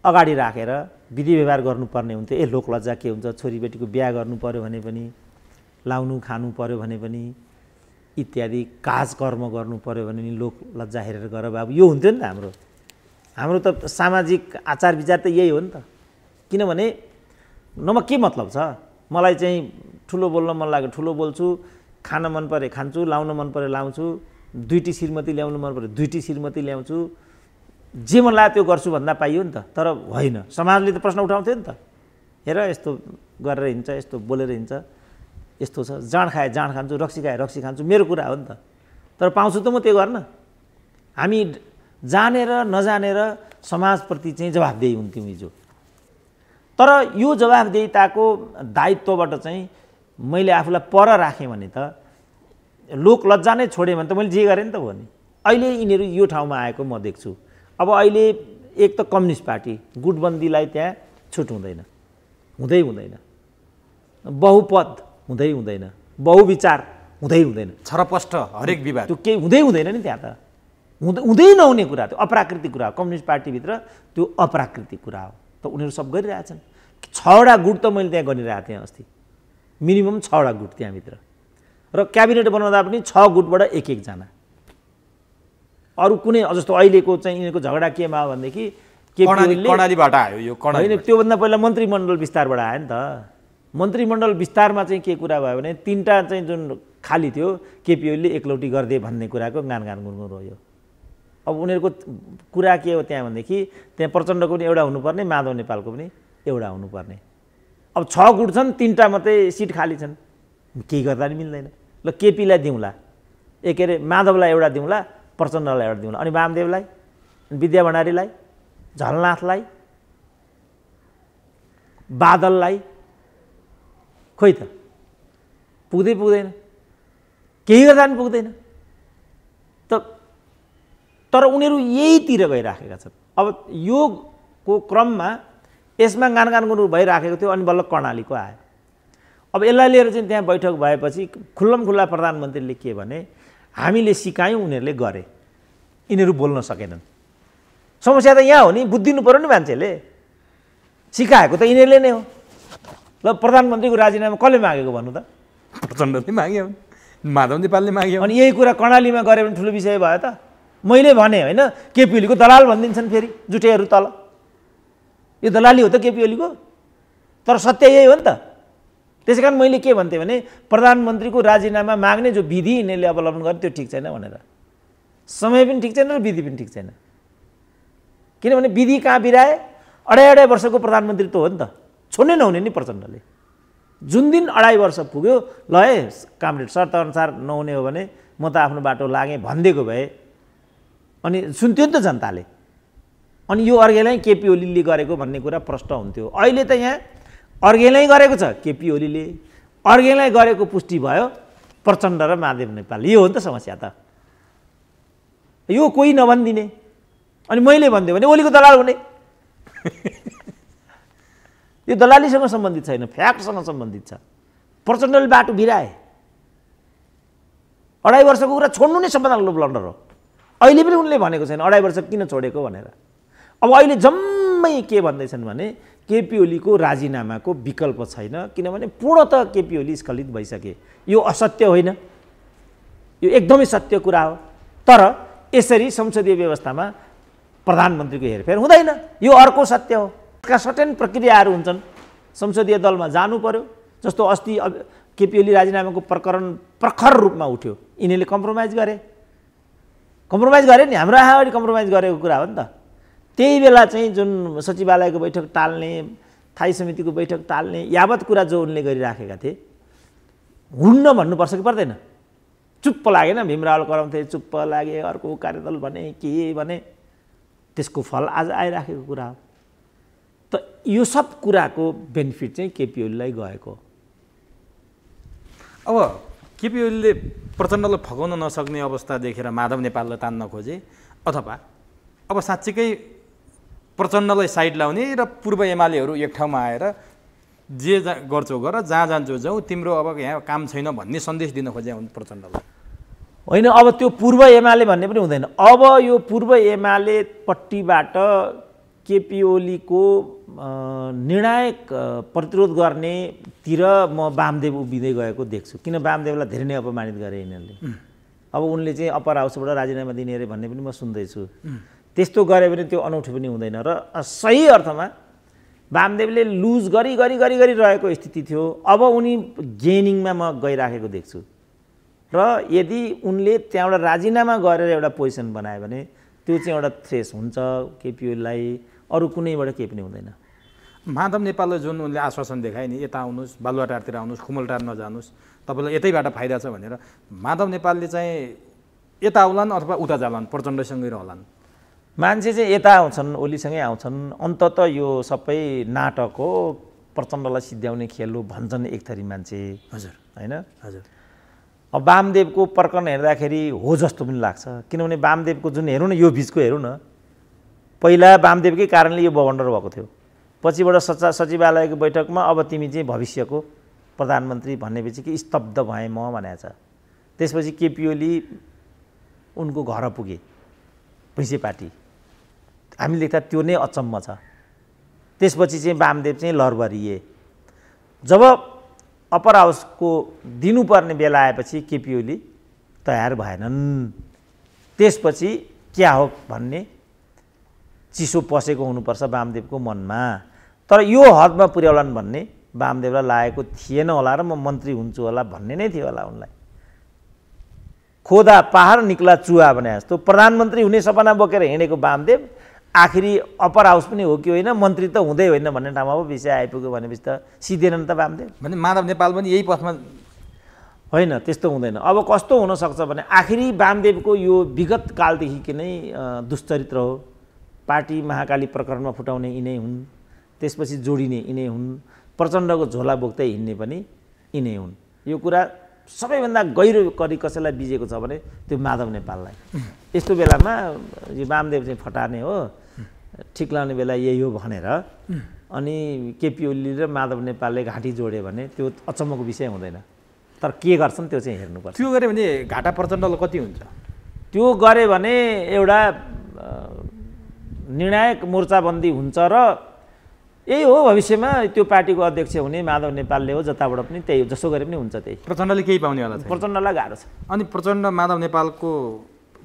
अगाडि राखेर विधि व्यवहार गर्नुपर्ने हुन्थ्यो ए लोकलज्जा के हुन्छ छोरीबेटीको बिहा गर्नु पऱ्यो भने पनि लाउनु खानु पऱ्यो भने पनि इत्यादि काज कर्म गर्नु पऱ्यो भने नि लोक लज्जा हेरेर गर बाबु यो हुन्थ्यो नि त हाम्रो हाम्रो त सामाजिक आचार विचार त यही हो नि त किनभने म के मतलब छ मलाई चाहिँ ठुलो बोल्न मन लाग्यो ठुलो बोल्छु खान मन परे खान्छु लाउन मन परे लाउँछु दुइटी श्रीमती ल्याउनु मन पऱ्यो दुइटी श्रीमती ल्याउँछु जे मन लाग्यो त्यो गर्छु भन्दा पाइयो नि त तर होइन समाजले त प्रश्न उठाउँथ्यो नि त हेर यस्तो गरेर हिँड्छ यस्तो बोलेर हिँड्छ यस्तो छ जाँड खाए जाँड खान्छु रक्सी खाए रक्सी खान्छु मेरो कुरा हो नि त तर पाउँछु त म त्यो गर्न हामी जानेर नजानेर समाजप्रति चाहिँ जवाबदेही हुन्थ्यौँ हिजो तर यो जवाबदेहिताको दायित्वबाट चाहिँ मैले आफूलाई पर राखेँ भने त लोक लज्जा नै छोडेँ भने त मैले जे गरेँ नि त हो नि अहिले यिनीहरू यो ठाउँमा आएको म देख्छु अब अहिले एक त कम्युनिस्ट पार्टी गुटबन्दीलाई त्यहाँ छुट हुँदैन हुँदै हुँदैन बहुपद हुँदै हुँदैन बहुविचार हुँदै हुँदैन छरपष्ट हरेक विवाद त्यो केही हुँदै हुँदैन नि त्यहाँ त हुँदै हुँदै नहुने कुरा त्यो अप्राकृतिक कुरा हो कम्युनिस्ट पार्टीभित्र त्यो अप्राकृतिक कुरा हो त उनीहरू सब गरिरहेछन् छवटा गुट त मैले त्यहाँ गरिरहेको थिएँ अस्ति मिनिमम छवटा गुट त्यहाँभित्र र क्याबिनेट बनाउँदा पनि छ गुटबाट एक एकजना अरू कुनै जस्तो अहिलेको चाहिँ यिनीहरूको झगडा केमा हो भनेदेखि के होइन त्योभन्दा पहिला मन्त्रीमण्डल विस्तारबाट आयो नि त मन्त्रीमण्डल विस्तारमा चाहिँ के कुरा भयो भने तिनवटा चाहिँ जुन खाली थियो केपिओली एकलौटी गरिदिए भन्ने कुराको गान गान गुनगुन रह्यो अब उनीहरूको कुरा के हो त्यहाँ भनेदेखि त्यहाँ प्रचण्डको पनि एउटा हुनुपर्ने माधव नेपालको पनि एउटा हुनुपर्ने अब छ गुट छन् तिनवटा मात्रै सिट खाली छन् केही गर्दा पनि मिल्दैन ल केपीलाई दिउँला ए के अरे माधवलाई एउटा दिउँला प्रचण्डलाई एउटा दिउँला अनि वामदेवलाई विद्या भण्डारीलाई झलनाथलाई बादललाई खोइ त पुग्दै पुग्दैन केही गर्दा पनि पुग्दैन त तर उनीहरू यहीतिर गइराखेका छन् अब योगको क्रममा यसमा गान गान गुरु भइराखेको थियो अनि बल्ल कर्णालीको आयो अब यसलाई लिएर चाहिँ त्यहाँ बैठक भएपछि खुल्लम खुल्ला प्रधानमन्त्रीले के भने हामीले सिकायौँ उनीहरूले गरे यिनीहरू बोल्न सकेनन् समस्या त यहाँ हो नि बुझिदिनु पऱ्यो नि मान्छेले सिकाएको त यिनीहरूले नै हो ल प्रधानमन्त्रीको राजीनामा कसले मागेको भन्नु त प्रचण्डले माग्यो माधव नेपालले माग्यो अनि यही कुरा कर्णालीमा गऱ्यो भने ठुलो विषय भयो त मैले भने होइन केपिओलीको दलाल भनिदिन्छन् फेरि जुटेहरू तल यो दलाली हो त केपिओलीको तर सत्य यही हो नि त त्यसै कारण मैले के भन्थेँ भने प्रधानमन्त्रीको राजीनामा माग्ने जो विधि यिनीहरूले अवलम्बन गर्यो त्यो ठिक छैन भनेर समय पनि ठिक छैन र विधि पनि ठिक छैन किनभने विधि कहाँ बिराए अढाई अढाई वर्षको प्रधानमन्त्री त हो नि त छोड्नै नहुने नि प्रचण्डले जुन दिन अढाई वर्ष पुग्यो ल है कामरेड शर्त अनुसार नहुने हो भने म त आफ्नो बाटो लागेँ भनिदिएको भए अनि सुन्थ्यो नि त जनताले अनि यो अर्घेलाई केपी ओलीले गरेको भन्ने कुरा प्रष्ट हुन्थ्यो अहिले त यहाँ अर्घेलाई गरेको छ केपी ओलीले अर्घेलाई गरेको पुष्टि भयो प्रचण्ड र महादेव नेपाल यो हो नि त समस्या त यो कोही नभनिदिने अनि मैले भनिदियो भने ओलीको दलाल हुने यो दलालीसँग सम्बन्धित छैन फ्याक्टसँग सम्बन्धित छ प्रचण्डले बाटो बिराए अढाई वर्षको कुरा छोड्नु नै सबभन्दा ठुलो ब्लन्डर हो अहिले पनि उनले भनेको छैन अढाई वर्ष किन छोडेको भनेर अब अहिले जम्मै के भन्दैछन् भने केपी ओलीको राजीनामाको विकल्प छैन किनभने पूर्णत केपी ओली स्खलित भइसके यो असत्य होइन यो एकदमै सत्य कुरा हो तर यसरी संसदीय व्यवस्थामा प्रधानमन्त्रीको हेरफेर हुँदैन यो अर्को सत्य हो का सटेन प्रक्रियाहरू हुन्छन् संसदीय दलमा जानु पर्यो जस्तो अस्ति केपी ओली राजीनामाको प्रकरण प्रखर रूपमा उठ्यो यिनीहरूले कम्प्रोमाइज गरे कम्प्रोमाइज गरे नि हाम्रो अगाडि कम्प्रोमाइज गरेको कुरा हो नि त त्यही बेला चाहिँ जुन सचिवालयको बैठक टाल्ने थाई समितिको बैठक टाल्ने यावत कुरा जो उनले गरिराखेका थिए हुन्न भन्नुपर्छ कि पर्दैन चुप्प लागेन भीमरावल कराउँथे चुप्प लागे अर्को कार्यदल भने के भने त्यसको फल आज आइराखेको कुरा हो त यो सब कुराको बेनिफिट चाहिँ केपिओलीलाई गएको अब केपिओलीले प्रचण्डलाई फकाउन नसक्ने अवस्था देखेर माधव नेपाललाई तान्न खोजे अथवा अब साँच्चीकै प्रचण्डलाई साइड लाउने र पूर्व एमालेहरू एक ठाउँमा आएर जे जा गर्छौ गर जहाँ जान्छौ जाउँ तिम्रो अब यहाँ काम छैन भन्ने सन्देश दिन खोजे प्रचण्डलाई होइन अब त्यो पूर्व एमाले भन्ने पनि हुँदैन अब यो पूर्व एमालेपट्टिबाट केपी ओलीको निर्णायक प्रतिरोध गर्नेतिर म वामदेव उभिँदै गएको देख्छु किन वामदेवलाई धेरै नै अपमानित गरे यिनीहरूले अब उनले चाहिँ अप्पर हाउसबाट राजीनामा दिने अरे भन्ने पनि म सुन्दैछु त्यस्तो गरे भने त्यो अनौठो पनि हुँदैन र सही अर्थमा वामदेवले लुज गरी गरी गरी गरी रहेको स्थिति थियो अब उनी गेनिङमा म गइराखेको देख्छु र यदि उनले त्यहाँबाट राजीनामा गरेर एउटा पोजिसन बनायो भने त्यो चाहिँ एउटा थ्रेस हुन्छ केपिओलाई अरू कुनैबाट केही पनि हुँदैन माधव नेपालले जुन उनले आश्वासन देखायो नि यता आउनुहोस् बालुवाटारतिर आउनुहोस् खुमलटार नजानुहोस् तपाईँलाई यतैबाट फाइदा छ भनेर माधव नेपालले चाहिँ यता आउलान् अथवा उता जालान् प्रचण्डसँगै रहलान् मान्छे चाहिँ यता आउँछन् ओलीसँगै आउँछन् अन्तत यो सबै नाटक हो प्रचण्डलाई सिद्ध्याउने खेल हो भन्छन् एक थरी मान्छे हजुर होइन हजुर अब वामदेवको प्रकरण हेर्दाखेरि हो जस्तो पनि लाग्छ किनभने वामदेवको जुन हेरौँ न यो बिचको हेरौँ न पहिला वामदेवकै कारणले यो बवन्डर भएको थियो पछिबाट सचा सचिवालयको बैठकमा अब तिमी चाहिँ भविष्यको प्रधानमन्त्री भन्नेपछि कि स्तब्ध भएँ म भनेको छ त्यसपछि केपिओली उनको घर पुगे भैँसे पार्टी हामी लेख्दा त्यो नै अचम्म छ त्यसपछि चाहिँ वामदेव चाहिँ लरबरिए जब अप्पर हाउसको दिनुपर्ने बेला आएपछि केपिओली तयार भएनन् त्यसपछि क्या हो भन्ने चिसो पसेको हुनुपर्छ वामदेवको मनमा तर यो हदमा पुर्याउलान् भन्ने वामदेवलाई लागेको थिएन होला र म मन्त्री हुन्छु होला भन्ने नै थियो होला उनलाई खोदा पहाड निक्ला चुहा भने जस्तो प्रधानमन्त्री हुने सपना बोकेर हिँडेको वामदेव आखिरी अप्पर हाउस पनि हो कि होइन मन्त्री त हुँदै होइन भन्ने ठाउँमा पो विषय आइपुग्यो भनेपछि त सिधेनन् त वामदेव भने माधव नेपाल पनि यही पथमा होइन त्यस्तो हुँदैन अब कस्तो हुनसक्छ भने आखिरी वामदेवको यो विगत कालदेखि नै दुश्चरित्र हो पार्टी महाकाली प्रकरणमा फुटाउने यिनै हुन् त्यसपछि जोडिने यिनै हुन् प्रचण्डको झोला बोक्दै हिँड्ने पनि यिनै हुन् यो कुरा सबैभन्दा गहिरो करी कसैलाई बिजेको छ भने त्यो माधव नेपाललाई यस्तो बेलामा यो वामदेव चाहिँ फटार्ने हो ठिक लाउने बेला यही हो भनेर अनि केपी ओली र माधव नेपालले घाँटी जोड्यो भने त्यो अचम्मको विषय हुँदैन तर के गर्छन् त्यो चाहिँ हेर्नुपर्छ त्यो गऱ्यो भने घाटा प्रचण्डलाई कति हुन्छ त्यो गऱ्यो भने एउटा निर्णायक मोर्चाबन्दी हुन्छ र यही हो भविष्यमा त्यो पार्टीको अध्यक्ष हुने माधव नेपालले हो जताबाट पनि त्यही हो जसो गरे पनि हुन्छ त्यही प्रचण्डले केही पाउने होला प्रचण्डलाई गाह्रो छ अनि प्रचण्ड माधव नेपालको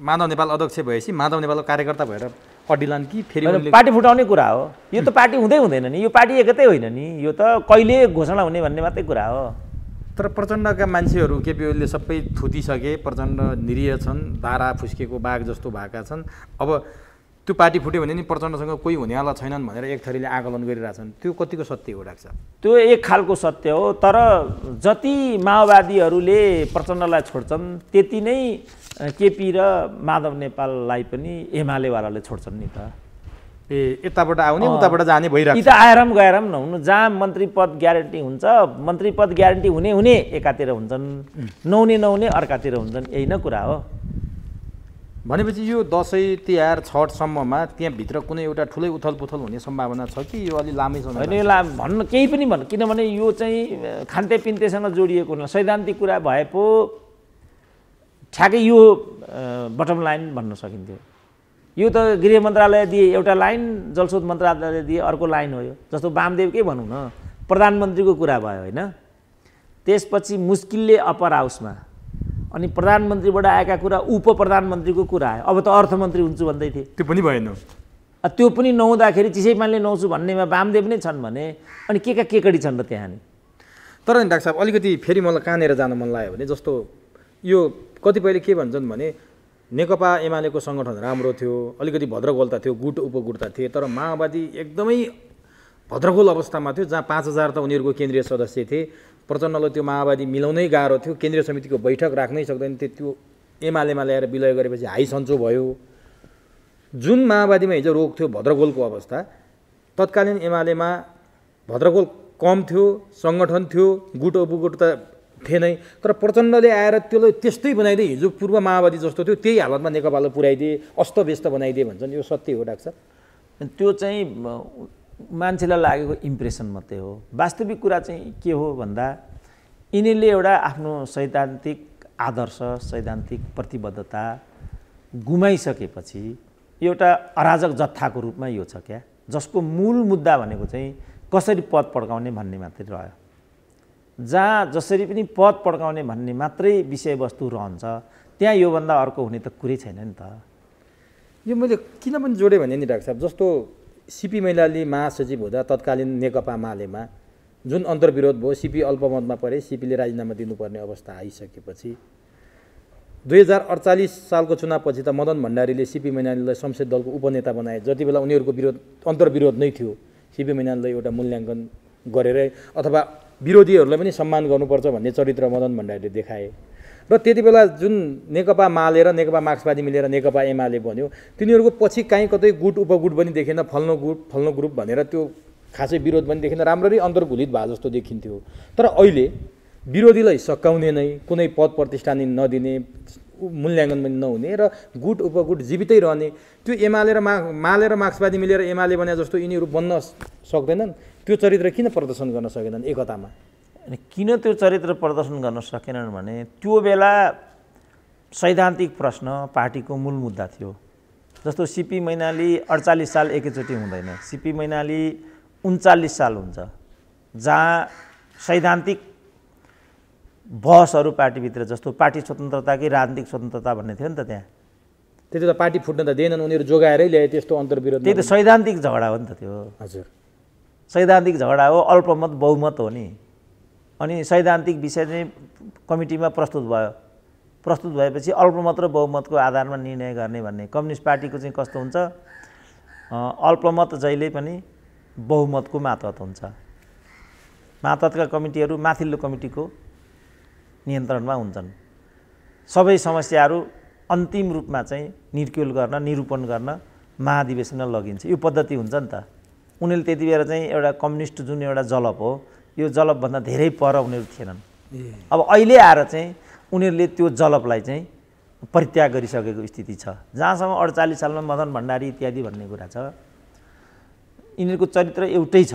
माधव नेपाल अध्यक्ष भएपछि माधव नेपालको कार्यकर्ता भएर अडिलान् कि फेरि पार्टी फुटाउने कुरा हो यो त पार्टी हुँदै हुँदैन नि यो पार्टी एकतै होइन नि यो त कहिले घोषणा हुने भन्ने मात्रै कुरा हो तर प्रचण्डका मान्छेहरू केपी ओलीले सबै थुतिसके प्रचण्ड निरीह छन् धारा फुस्केको बाघ जस्तो भएका छन् अब त्यो पार्टी फुट्यो भने नि प्रचण्डसँग कोही हुनेवाला छैनन् भनेर एक थरीले आकलन गरिरहेछन् त्यो कतिको सत्य हो राख्छ त्यो एक खालको सत्य हो तर जति माओवादीहरूले प्रचण्डलाई छोड्छन् त्यति नै केपी र माधव नेपाललाई पनि एमालेवालाले छोड्छन् नि त ए यताबाट आउने उताबाट जाने भइरहेको यता आएर पनि गएर पनि नहुनु जहाँ मन्त्री पद ग्यारेन्टी हुन्छ मन्त्री पद ग्यारेन्टी हुने हुने एकातिर हुन्छन् नहुने नहुने अर्कातिर हुन्छन् यही नै कुरा हो भनेपछि यो दसैँ तिहार छठसम्ममा त्यहाँभित्र कुनै एउटा ठुलै उथलपुथल हुने सम्भावना छ कि यो अलि लामै समय होइन ला भन्न केही पनि भन्नु किनभने यो चाहिँ खान्तेपिन्तेसँग जोडिएको हुन सैद्धान्तिक कुरा भए पो ठ्याक्कै यो बटम लाइन भन्न सकिन्थ्यो यो त गृह मन्त्रालय दिए एउटा लाइन जलस्रोत मन्त्रालय दिए अर्को लाइन हो यो जस्तो वामदेवकै भनौँ न प्रधानमन्त्रीको कुरा भयो होइन त्यसपछि मुस्किलले अपर हाउसमा अनि प्रधानमन्त्रीबाट आएका कुरा उप प्रधानमन्त्रीको कुरा आयो अब त अर्थमन्त्री हुन्छु भन्दै थिए त्यो पनि भएन त्यो पनि नहुँदाखेरि चिसैपानले नुहाउँछु भन्नेमा वामदेव नै छन् भने अनि के का केकडी छन् र त्यहाँ नि तर नि डाक्टर साहब अलिकति फेरि मलाई कहाँनिर जान मन लाग्यो भने जस्तो यो कतिपयले के भन्छन् भने नेकपा एमालेको सङ्गठन राम्रो थियो अलिकति भद्रगोलता थियो गुट उपगुटता थिए तर माओवादी एकदमै भद्रगोल अवस्थामा थियो जहाँ पाँच हजार त उनीहरूको केन्द्रीय सदस्य थिए प्रचण्डलाई त्यो माओवादी मिलाउनै गाह्रो थियो केन्द्रीय समितिको बैठक राख्नै सक्दैन थियो त्यो एमालेमा ल्याएर विलय गरेपछि हाई सन्चो भयो जुन माओवादीमा हिजो रोग थियो भद्रगोलको अवस्था तत्कालीन एमालेमा भद्रगोल कम थियो सङ्गठन थियो गुट बुगुट त थिएनै तर प्रचण्डले आएर त्यसलाई त्यस्तै बनाइदिए हिजो पूर्व माओवादी जस्तो थियो त्यही हालतमा नेकपालाई पुऱ्याइदिए अस्तव्यस्त बनाइदिए भन्छन् यो सत्य हो डाक्टर त्यो चाहिँ मान्छेलाई लागेको इम्प्रेसन मात्रै हो वास्तविक कुरा चाहिँ के हो भन्दा यिनीहरूले एउटा आफ्नो सैद्धान्तिक आदर्श सैद्धान्तिक प्रतिबद्धता गुमाइसकेपछि एउटा अराजक जत्थाको रूपमा यो छ क्या जसको मूल मुद्दा भनेको चाहिँ कसरी पद पड्काउने भन्ने मात्रै रह्यो जहाँ जसरी पनि पद पड्काउने भन्ने मात्रै विषयवस्तु रहन्छ त्यहाँ योभन्दा अर्को हुने त कुरै छैन नि त यो मैले किन पनि जोडेँ भने नि डाक्टर साहब जस्तो सिपी मैलाली महासचिव हुँदा तत्कालीन नेकपा मालेमा जुन अन्तर्विरोध भयो सिपी अल्पमतमा परे सिपीले राजीनामा दिनुपर्ने अवस्था आइसकेपछि दुई हजार अडचालिस सालको चुनावपछि त मदन भण्डारीले सिपी मैनालीलाई संसद दलको उपनेता बनाए जति बेला उनीहरूको विरोध अन्तर्विरोध नै थियो सिपी मैनालीलाई एउटा मूल्याङ्कन गरेरै अथवा विरोधीहरूलाई पनि सम्मान गर्नुपर्छ भन्ने चरित्र मदन भण्डारीले देखाए र त्यति बेला जुन नेकपा माले र नेकपा मार्क्सवादी मिलेर नेकपा एमाले भन्यो तिनीहरूको पछि काहीँ कतै गुट उपगुट पनि देखेन फल्नु गुट फल्नु ग्रुप भनेर त्यो खासै विरोध पनि देखेन राम्ररी अन्तर्घुलित भए जस्तो देखिन्थ्यो तर अहिले विरोधीलाई सकाउने नै कुनै पद प्रतिष्ठा नै नदिने मूल्याङ्कन पनि नहुने र गुट उपगुट जीवितै रहने त्यो एमाले र मा माले र मार्क्सवादी मिलेर एमाले बने जस्तो यिनीहरू बन्न सक्दैनन् त्यो चरित्र किन प्रदर्शन गर्न सकेनन् एकतामा अनि किन त्यो चरित्र प्रदर्शन गर्न सकेनन् भने त्यो बेला सैद्धान्तिक प्रश्न पार्टीको मूल मुद्दा थियो जस्तो सिपी मैनाली अडचालिस साल एकैचोटि हुँदैन सिपी मैनाली उन्चालिस साल हुन्छ जहाँ सैद्धान्तिक बहसहरू पार्टीभित्र जस्तो पार्टी स्वतन्त्रता कि राजनीतिक स्वतन्त्रता भन्ने थियो नि त त्यहाँ त्यति त पार्टी फुट्न त दिएनन् उनीहरू जोगाएरै ल्याए त्यस्तो अन्तर्विरोध त्यही त सैद्धान्तिक झगडा हो नि त त्यो हजुर सैद्धान्तिक झगडा हो अल्पमत बहुमत हो नि अनि सैद्धान्तिक विषय चाहिँ कमिटीमा प्रस्तुत भयो प्रस्तुत भएपछि अल्पमत र बहुमतको आधारमा निर्णय गर्ने भन्ने कम्युनिस्ट पार्टीको चाहिँ कस्तो हुन्छ अल्पमत जहिले पनि बहुमतको मातहत हुन्छ मातहतका कमिटीहरू माथिल्लो कमिटीको नियन्त्रणमा हुन्छन् सबै समस्याहरू अन्तिम रूपमा चाहिँ निर्क्युल गर्न निरूपण गर्न महाधिवेशनमा लगिन्छ यो पद्धति हुन्छ नि त उनीहरूले त्यति बेला चाहिँ एउटा कम्युनिस्ट जुन एउटा जलप हो यो जलपभन्दा धेरै पर उनीहरू थिएनन् अब अहिले आएर चाहिँ उनीहरूले त्यो जलपलाई चाहिँ परित्याग गरिसकेको स्थिति छ जहाँसम्म अडचालिस सालमा मदन भण्डारी इत्यादि भन्ने कुरा छ यिनीहरूको चरित्र एउटै छ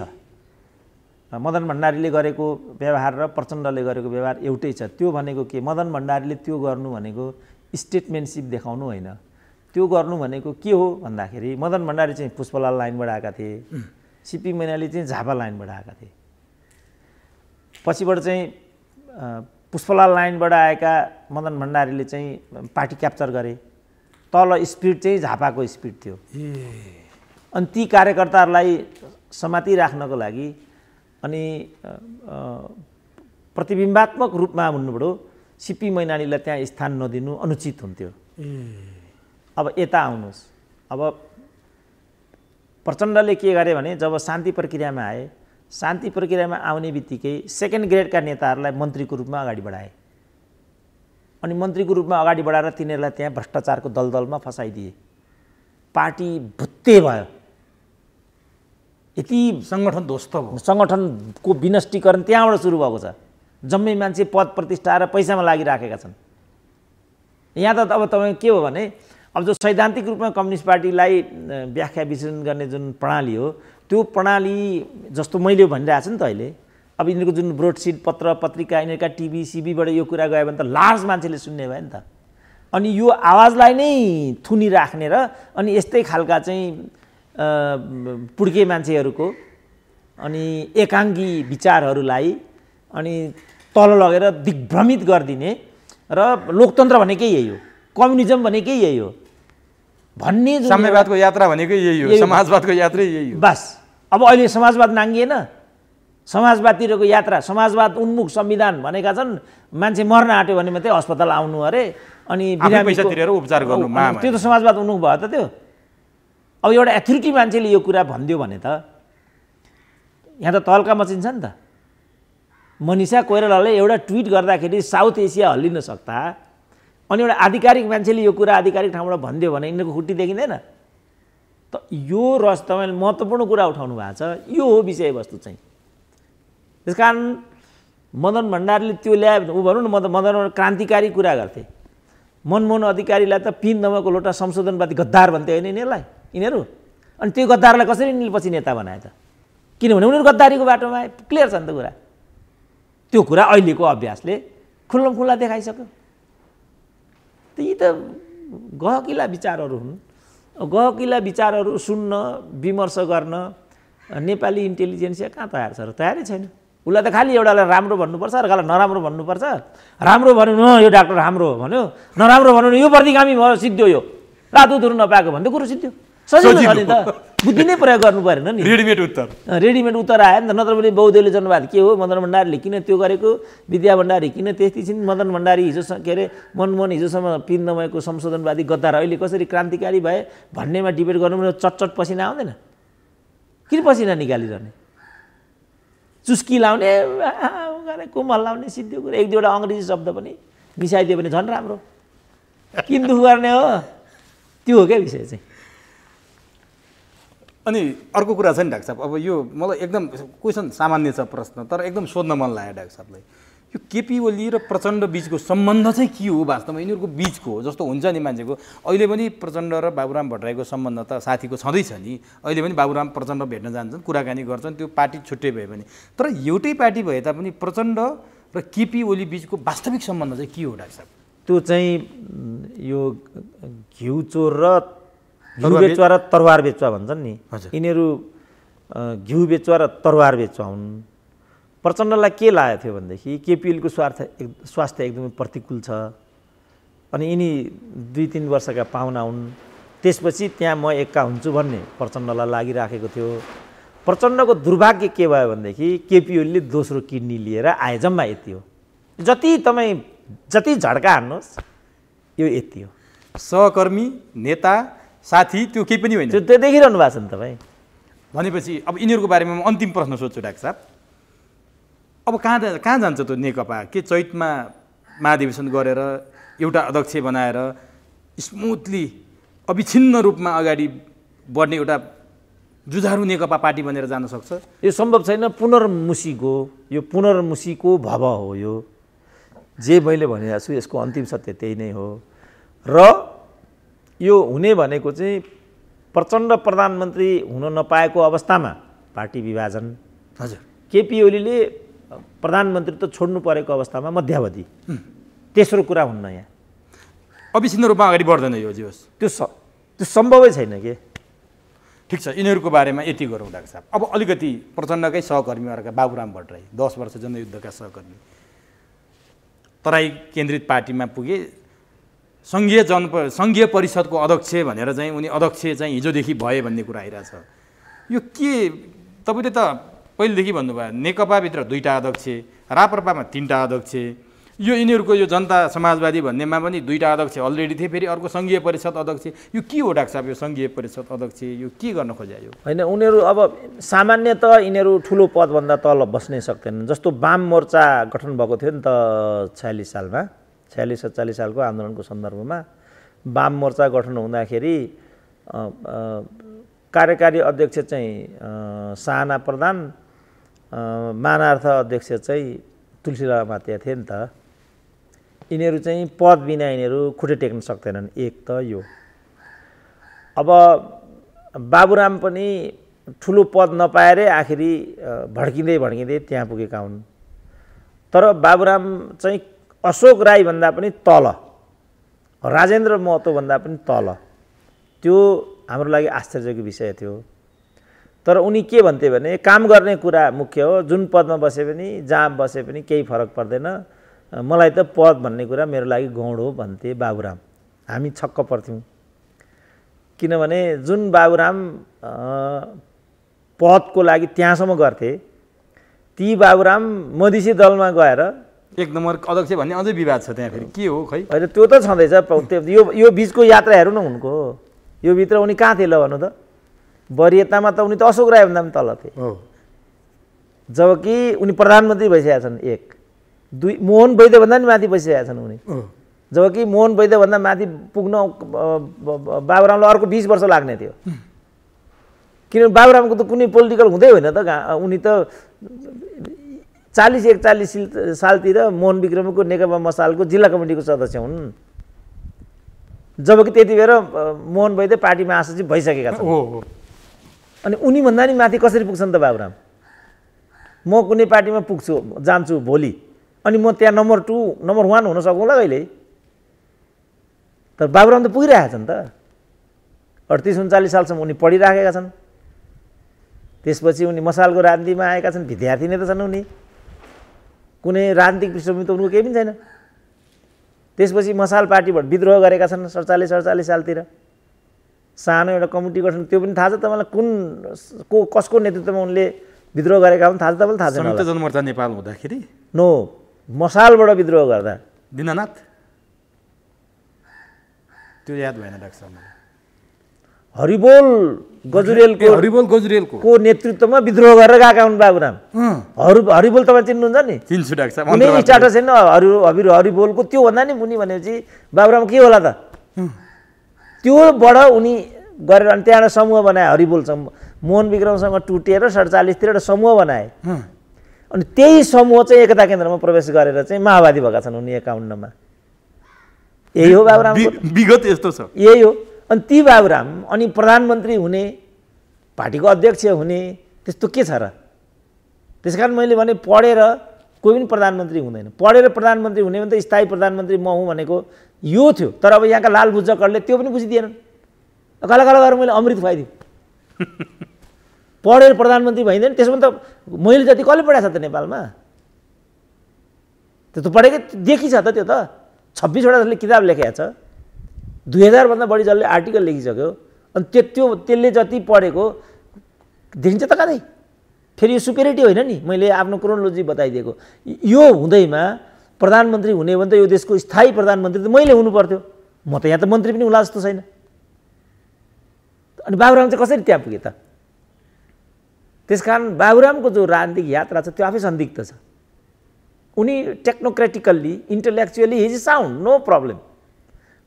मदन भण्डारीले गरेको व्यवहार र प्रचण्डले गरेको व्यवहार एउटै छ त्यो भनेको के मदन भण्डारीले त्यो गर्नु भनेको स्टेटमेन्टसिप देखाउनु होइन त्यो गर्नु भनेको के हो भन्दाखेरि मदन भण्डारी चाहिँ पुष्पलाल लाइनबाट आएका थिए सिपी मैनाली चाहिँ झापा लाइनबाट आएका थिए पछिबाट चाहिँ पुष्पलाल लाइनबाट आएका मदन भण्डारीले चाहिँ पार्टी क्याप्चर गरे तल स्पिड चाहिँ झापाको स्पिड थियो अनि ती कार्यकर्ताहरूलाई समाति राख्नको लागि अनि प्रतिबिम्बात्मक रूपमा भन्नुभयो सिपी मैनालीलाई त्यहाँ स्थान नदिनु अनुचित हुन्थ्यो अब यता आउनुहोस् अब प्रचण्डले के गरे भने जब शान्ति प्रक्रियामा आए शान्ति प्रक्रियामा आउने बित्तिकै सेकेन्ड ग्रेडका नेताहरूलाई मन्त्रीको रूपमा अगाडि बढाए अनि मन्त्रीको रूपमा अगाडि बढाएर तिनीहरूलाई त्यहाँ भ्रष्टाचारको दलदलमा फसाइदिए पार्टी भुत्ते भयो यति सङ्गठन ध्वस्त भयो सङ्गठनको विनष्टीकरण त्यहाँबाट सुरु भएको छ जम्मै मान्छे पद प्रतिष्ठा र पैसामा लागिराखेका छन् यहाँ त अब तपाईँ के हो भने अब जो सैद्धान्तिक रूपमा कम्युनिस्ट पार्टीलाई व्याख्या विश्लेषण गर्ने जुन प्रणाली हो त्यो प्रणाली जस्तो मैले भनिरहेको छु नि त अहिले अब यिनीहरूको जुन ब्रोडसिट पत्र पत्रिका यिनीहरूका टिभी सिबीबाट यो कुरा गयो भने त लार्ज मान्छेले सुन्ने भयो नि त अनि यो आवाजलाई नै थुनी राख्ने र अनि यस्तै खालका चाहिँ पुड्के मान्छेहरूको अनि एकाङ्गी विचारहरूलाई अनि तल लगेर दिग्भ्रमित गरिदिने र लोकतन्त्र भनेकै यही हो कम्युनिजम भनेकै यही हो भन्ने साम्यवादको यात्रा भनेको यही हो समाजवादको यात्रा यही हो बस अब अहिले समाजवाद नाङ्गिएन समाजवादतिरको यात्रा समाजवाद उन्मुख संविधान भनेका छन् मान्छे मर्न आँट्यो भने मात्रै अस्पताल आउनु अरे अनि पैसा तिरेर उपचार गर्नु त्यो त समाजवाद उन्मुख भयो त त्यो अब एउटा एथोरिटी मान्छेले यो कुरा भनिदियो भने त यहाँ त तल्का मचिन्छ नि त मनिषा कोइरालाले एउटा ट्विट गर्दाखेरि साउथ एसिया हल्लिन सक्दा अनि एउटा आधिकारिक मान्छेले यो कुरा आधिकारिक ठाउँबाट भनिदियो भने यिनीहरूको खुट्टी देखिँदैन त यो रस तपाईँले महत्त्वपूर्ण कुरा उठाउनु भएको छ यो हो विषयवस्तु चाहिँ त्यस कारण मदन भण्डारीले त्यो ल्यायो भने ऊ भनौँ न म मदन मदन क्रान्तिकारी कुरा गर्थे मनमोहन अधिकारीलाई त पिन नमाको लोटा संशोधनवादी गद्दार भन्थे होइन यिनीहरूलाई यिनीहरू अनि त्यो गद्दारलाई कसरी यिनीहरूले पछि नेता बनाए त किनभने उनीहरू गद्दारीको बाटोमा आए क्लियर छ नि त कुरा त्यो कुरा अहिलेको अभ्यासले खुल्लो खुल्ला देखाइसक्यो त यी त गहकिला विचारहरू हुन् गहकिला विचारहरू सुन्न विमर्श गर्न नेपाली इन्टेलिजेन्सिया कहाँ तयार छ र तयारै छैन उसलाई त खालि एउटालाई राम्रो भन्नुपर्छ अर्कालाई नराम्रो भन्नुपर्छ राम्रो भन्यो न यो डाक्टर राम्रो हो भन्यो नराम्रो भन्यो यो प्रतिगामी भयो सिद्धो यो रातो दुर नपाएको भन्दै कुरो सिद्धो सजिलो त बुद्धि नै प्रयोग गर्नु परेन नि रेडिमेड उत्तर रेडिमेड उत्तर आयो नि त नत्र पनि बौद्धले जन्मवाद के हो मदन भण्डारीले किन त्यो गरेको विद्या भण्डारी किन त्यति छिन् मदन भण्डारी हिजो के अरे मनमोहन हिजोसम्म पिन नभएको संशोधनवादी गद्दार अहिले कसरी क्रान्तिकारी भए भन्नेमा डिबेट गर्नु भने चटचट पसिना आउँदैन किन पसिना निकालिरहने चुस्की लाउने कुमल लाउने सिद्धि कुरा एक दुईवटा अङ्ग्रेजी शब्द पनि मिसाइदियो भने झन् राम्रो किन दुःख गर्ने हो त्यो हो क्या विषय चाहिँ अनि अर्को कुरा छ नि डाक्टर साहब अब यो मलाई एकदम क्वेसन सामान्य छ प्रश्न तर एकदम सोध्न मन लाग्यो डाक्टर साहबलाई यो केपी ओली र प्रचण्ड बिचको सम्बन्ध चाहिँ के हो वास्तवमा यिनीहरूको बिचको हो जस्तो हुन्छ नि मान्छेको अहिले पनि प्रचण्ड र बाबुराम भट्टराईको सम्बन्ध त साथीको छँदैछ नि अहिले पनि बाबुराम प्रचण्ड भेट्न जान्छन् कुराकानी गर्छन् त्यो पार्टी छुट्टै भए पनि तर एउटै पार्टी भए तापनि प्रचण्ड र केपी ओली बिचको वास्तविक सम्बन्ध चाहिँ के हो डाक्टर साहब त्यो चाहिँ यो घिउ चोर र घिउ बेचुवा र तरवार बेचुवा भन्छन् नि यिनीहरू घिउ बेचुवा र तरवार बेचुवा हुन् प्रचण्डलाई के लागेको थियो भनेदेखि केपिएलको स्वार्थ एक स्वास्थ्य एकदमै प्रतिकूल छ अनि यिनी दुई तिन वर्षका पाहुना हुन् त्यसपछि त्यहाँ म एक्का हुन्छु भन्ने प्रचण्डलाई लागिराखेको थियो प्रचण्डको दुर्भाग्य के भयो भनेदेखि केपिओलीले दोस्रो किडनी लिएर आए जम्मा यति हो जति तपाईँ जति झड्का हान्नुहोस् यो यति हो सहकर्मी नेता साथी त्यो केही पनि होइन त्यो देखिरहनु भएको छ नि तपाईँ भनेपछि अब यिनीहरूको बारेमा म अन्तिम प्रश्न सोध्छु डाक्टर साहब अब कहाँ कहाँ जान्छ त्यो नेकपा के चैतमा महाधिवेशन गरेर एउटा अध्यक्ष बनाएर स्मुथली अविच्छिन्न रूपमा अगाडि बढ्ने एउटा जुझारु नेकपा पार्टी बनेर जान सक्छ यो सम्भव छैन पुनर्मुसीको यो पुनर्मुसीको भव हो यो जे मैले भनिरहेको छु यसको अन्तिम सत्य त्यही नै हो र यो हुने भनेको चाहिँ प्रचण्ड प्रधानमन्त्री हुन नपाएको अवस्थामा पार्टी विभाजन हजुर केपी ओलीले प्रधानमन्त्री त छोड्नु परेको अवस्थामा मध्यावधि तेस्रो कुरा हुन्न यहाँ अविच्छिन्न रूपमा अगाडि बढ्दैन यो जीवस त्यो स त्यो सम्भवै छैन कि ठिक छ यिनीहरूको बारेमा यति गरौँ डाक्टर साहब अब अलिकति प्रचण्डकै सहकर्मीहरूका बाबुराम भट्टराई दस वर्ष जनयुद्धका सहकर्मी तराई केन्द्रित पार्टीमा पुगे सङ्घीय जन सङ्घीय परिषदको अध्यक्ष भनेर चाहिँ उनी अध्यक्ष चाहिँ हिजोदेखि भए भन्ने कुरा आइरहेछ यो के तपाईँले त पहिलेदेखि भन्नुभयो नेकपाभित्र दुईवटा अध्यक्ष राप्रपामा तिनवटा अध्यक्ष यो यिनीहरूको यो जनता समाजवादी भन्नेमा पनि दुईवटा अध्यक्ष अलरेडी थिए फेरि अर्को सङ्घीय परिषद अध्यक्ष यो के हो डाक्टर साहब यो सङ्घीय परिषद अध्यक्ष यो के गर्न खोजायो यो होइन उनीहरू अब सामान्यत यिनीहरू ठुलो पदभन्दा तल बस्नै सक्दैनन् जस्तो वाम मोर्चा गठन भएको थियो नि त छयालिस सालमा छ्यालिस सत्तालिस सालको आन्दोलनको सन्दर्भमा वाम मोर्चा गठन हुँदाखेरि कार्यकारी अध्यक्ष चाहिँ साना प्रधान मानार्थ अध्यक्ष चाहिँ तुलसीलाल मात्या थिए नि त यिनीहरू चाहिँ पद बिना यिनीहरू खुट्टै टेक्न सक्दैनन् एक त यो अब बाबुराम पनि ठुलो पद नपाएरै आखिरी भड्किँदै भड्किँदै त्यहाँ पुगेका हुन् तर बाबुराम चाहिँ अशोक राईभन्दा पनि तल राजेन्द्र महतोभन्दा पनि तल त्यो हाम्रो लागि आश्चर्यको विषय थियो तर उनी के भन्थे भने काम गर्ने कुरा मुख्य हो जुन पदमा बसे पनि जहाँ बसे पनि केही फरक पर्दैन मलाई त पद भन्ने कुरा मेरो लागि गौड हो भन्थे बाबुराम हामी छक्क पर्थ्यौँ किनभने जुन बाबुराम पदको लागि त्यहाँसम्म गर्थे ती बाबुराम मधेसी दलमा गएर एक नम्बर अध्यक्ष भन्ने अझै विवाद छ त्यहाँ फेरि के हो खै होइन त्यो त छँदैछ यो यो बिचको यात्रा हेरौँ न उनको यो भित्र उनी कहाँ थिए ल भन्नु त वरियतामा त उनी त अशोक भन्दा पनि तल थिए जबकि उनी प्रधानमन्त्री भइसकेका छन् एक दुई मोहन वैद्यभन्दा पनि माथि बसिरहेका छन् उनी जबकि मोहन वैद्यभन्दा माथि पुग्न बाबुरामलाई अर्को बिस वर्ष लाग्ने थियो किनभने बाबुरामको त कुनै पोलिटिकल हुँदै होइन त उनी त चालिस एकचालिस सालतिर मोहन विक्रमको नेकपा मसालको जिल्ला कमिटीको सदस्य हुन् जबकि त्यति बेर मोहन वैद्य पार्टी महासचिव भइसकेका छन् अनि उनीभन्दा नि माथि कसरी पुग्छन् त बाबुराम म कुनै पार्टीमा पुग्छु जान्छु भोलि अनि म त्यहाँ नम्बर टू नम्बर वान हुन सकौँला कहिले तर बाबुराम त पुगिरहेका छन् त अडतिस उन्चालिस सालसम्म उनी पढिराखेका छन् त्यसपछि उनी मसालको राजनीतिमा आएका छन् विद्यार्थी नै त छन् उनी कुनै राजनीतिक पृष्ठभूमि त उनको केही पनि छैन त्यसपछि मसाल पार्टीबाट विद्रोह गरेका छन् सडचालिस अडचालिस सालतिर सानो एउटा कमिटी गठन त्यो पनि थाहा छ तपाईँलाई कुन को कसको नेतृत्वमा उनले विद्रोह गरेका हुन् थाहा छ तपाईँलाई थाहा छैन जनमोर्चा नेपाल हुँदाखेरि नो मसालबाट विद्रोह गर्दा दिनानाथ त्यो याद भएन डाक्टर हरिबोल गजुरेलको हरिबोल गजुरेलको को नेतृत्वमा विद्रोह गरेर गएका हुन् बाबुराम हरि हरिबोल तपाईँ चिन्नुहुन्छ नि चिन्छु डाक्टर कुनै स्टाटस छैन हरि हरि हरिबोलको भन्दा नि मुनि भनेपछि बाबुराम के होला त त्योबाट उनी गरेर अनि त्यहाँबाट समूह बनाए हरिबोलसम्म मोहन विक्रमसँग टुटेर सडचालिसतिर एउटा समूह बनाए अनि त्यही समूह चाहिँ एकता केन्द्रमा प्रवेश गरेर चाहिँ माओवादी भएका छन् उनी एकाउन्नमा यही हो बाबुराम विगत यस्तो छ यही हो अनि ती बाबुराम अनि प्रधानमन्त्री हुने पार्टीको अध्यक्ष हुने त्यस्तो के छ र त्यस कारण मैले भने पढेर कोही पनि प्रधानमन्त्री हुँदैन पढेर प्रधानमन्त्री हुने भने त स्थायी प्रधानमन्त्री म हुँ भनेको यो थियो तर अब यहाँका लाल बुजकहरूले त्यो पनि बुझिदिएनन् कला कला गरेर मैले अमृत खुवाइदिएँ पढेर प्रधानमन्त्री भइँदैन त्यसमा त मैले जति कसले पढाएको छ त नेपालमा त्यो त पढेकै देखिछ त त्यो त छब्बिसवटा जसले किताब लेखेको छ दुई हजारभन्दा बढी जसले आर्टिकल लेखिसक्यो अनि त्यो त्यो त्यसले जति पढेको देखिन्छ त कतै फेरि यो सुपेरिटी होइन नि मैले आफ्नो क्रोनोलोजी बताइदिएको यो हुँदैमा प्रधानमन्त्री हुने भने त यो देशको स्थायी प्रधानमन्त्री त मैले हुनु पर्थ्यो म त यहाँ त मन्त्री पनि हुला जस्तो छैन अनि बाबुराम चाहिँ कसरी त्यहाँ पुगे त त्यस कारण बाबुरामको जो राजनीतिक यात्रा छ त्यो आफै सन्दिग्ध छ उनी technocratically intellectually he's sound no problem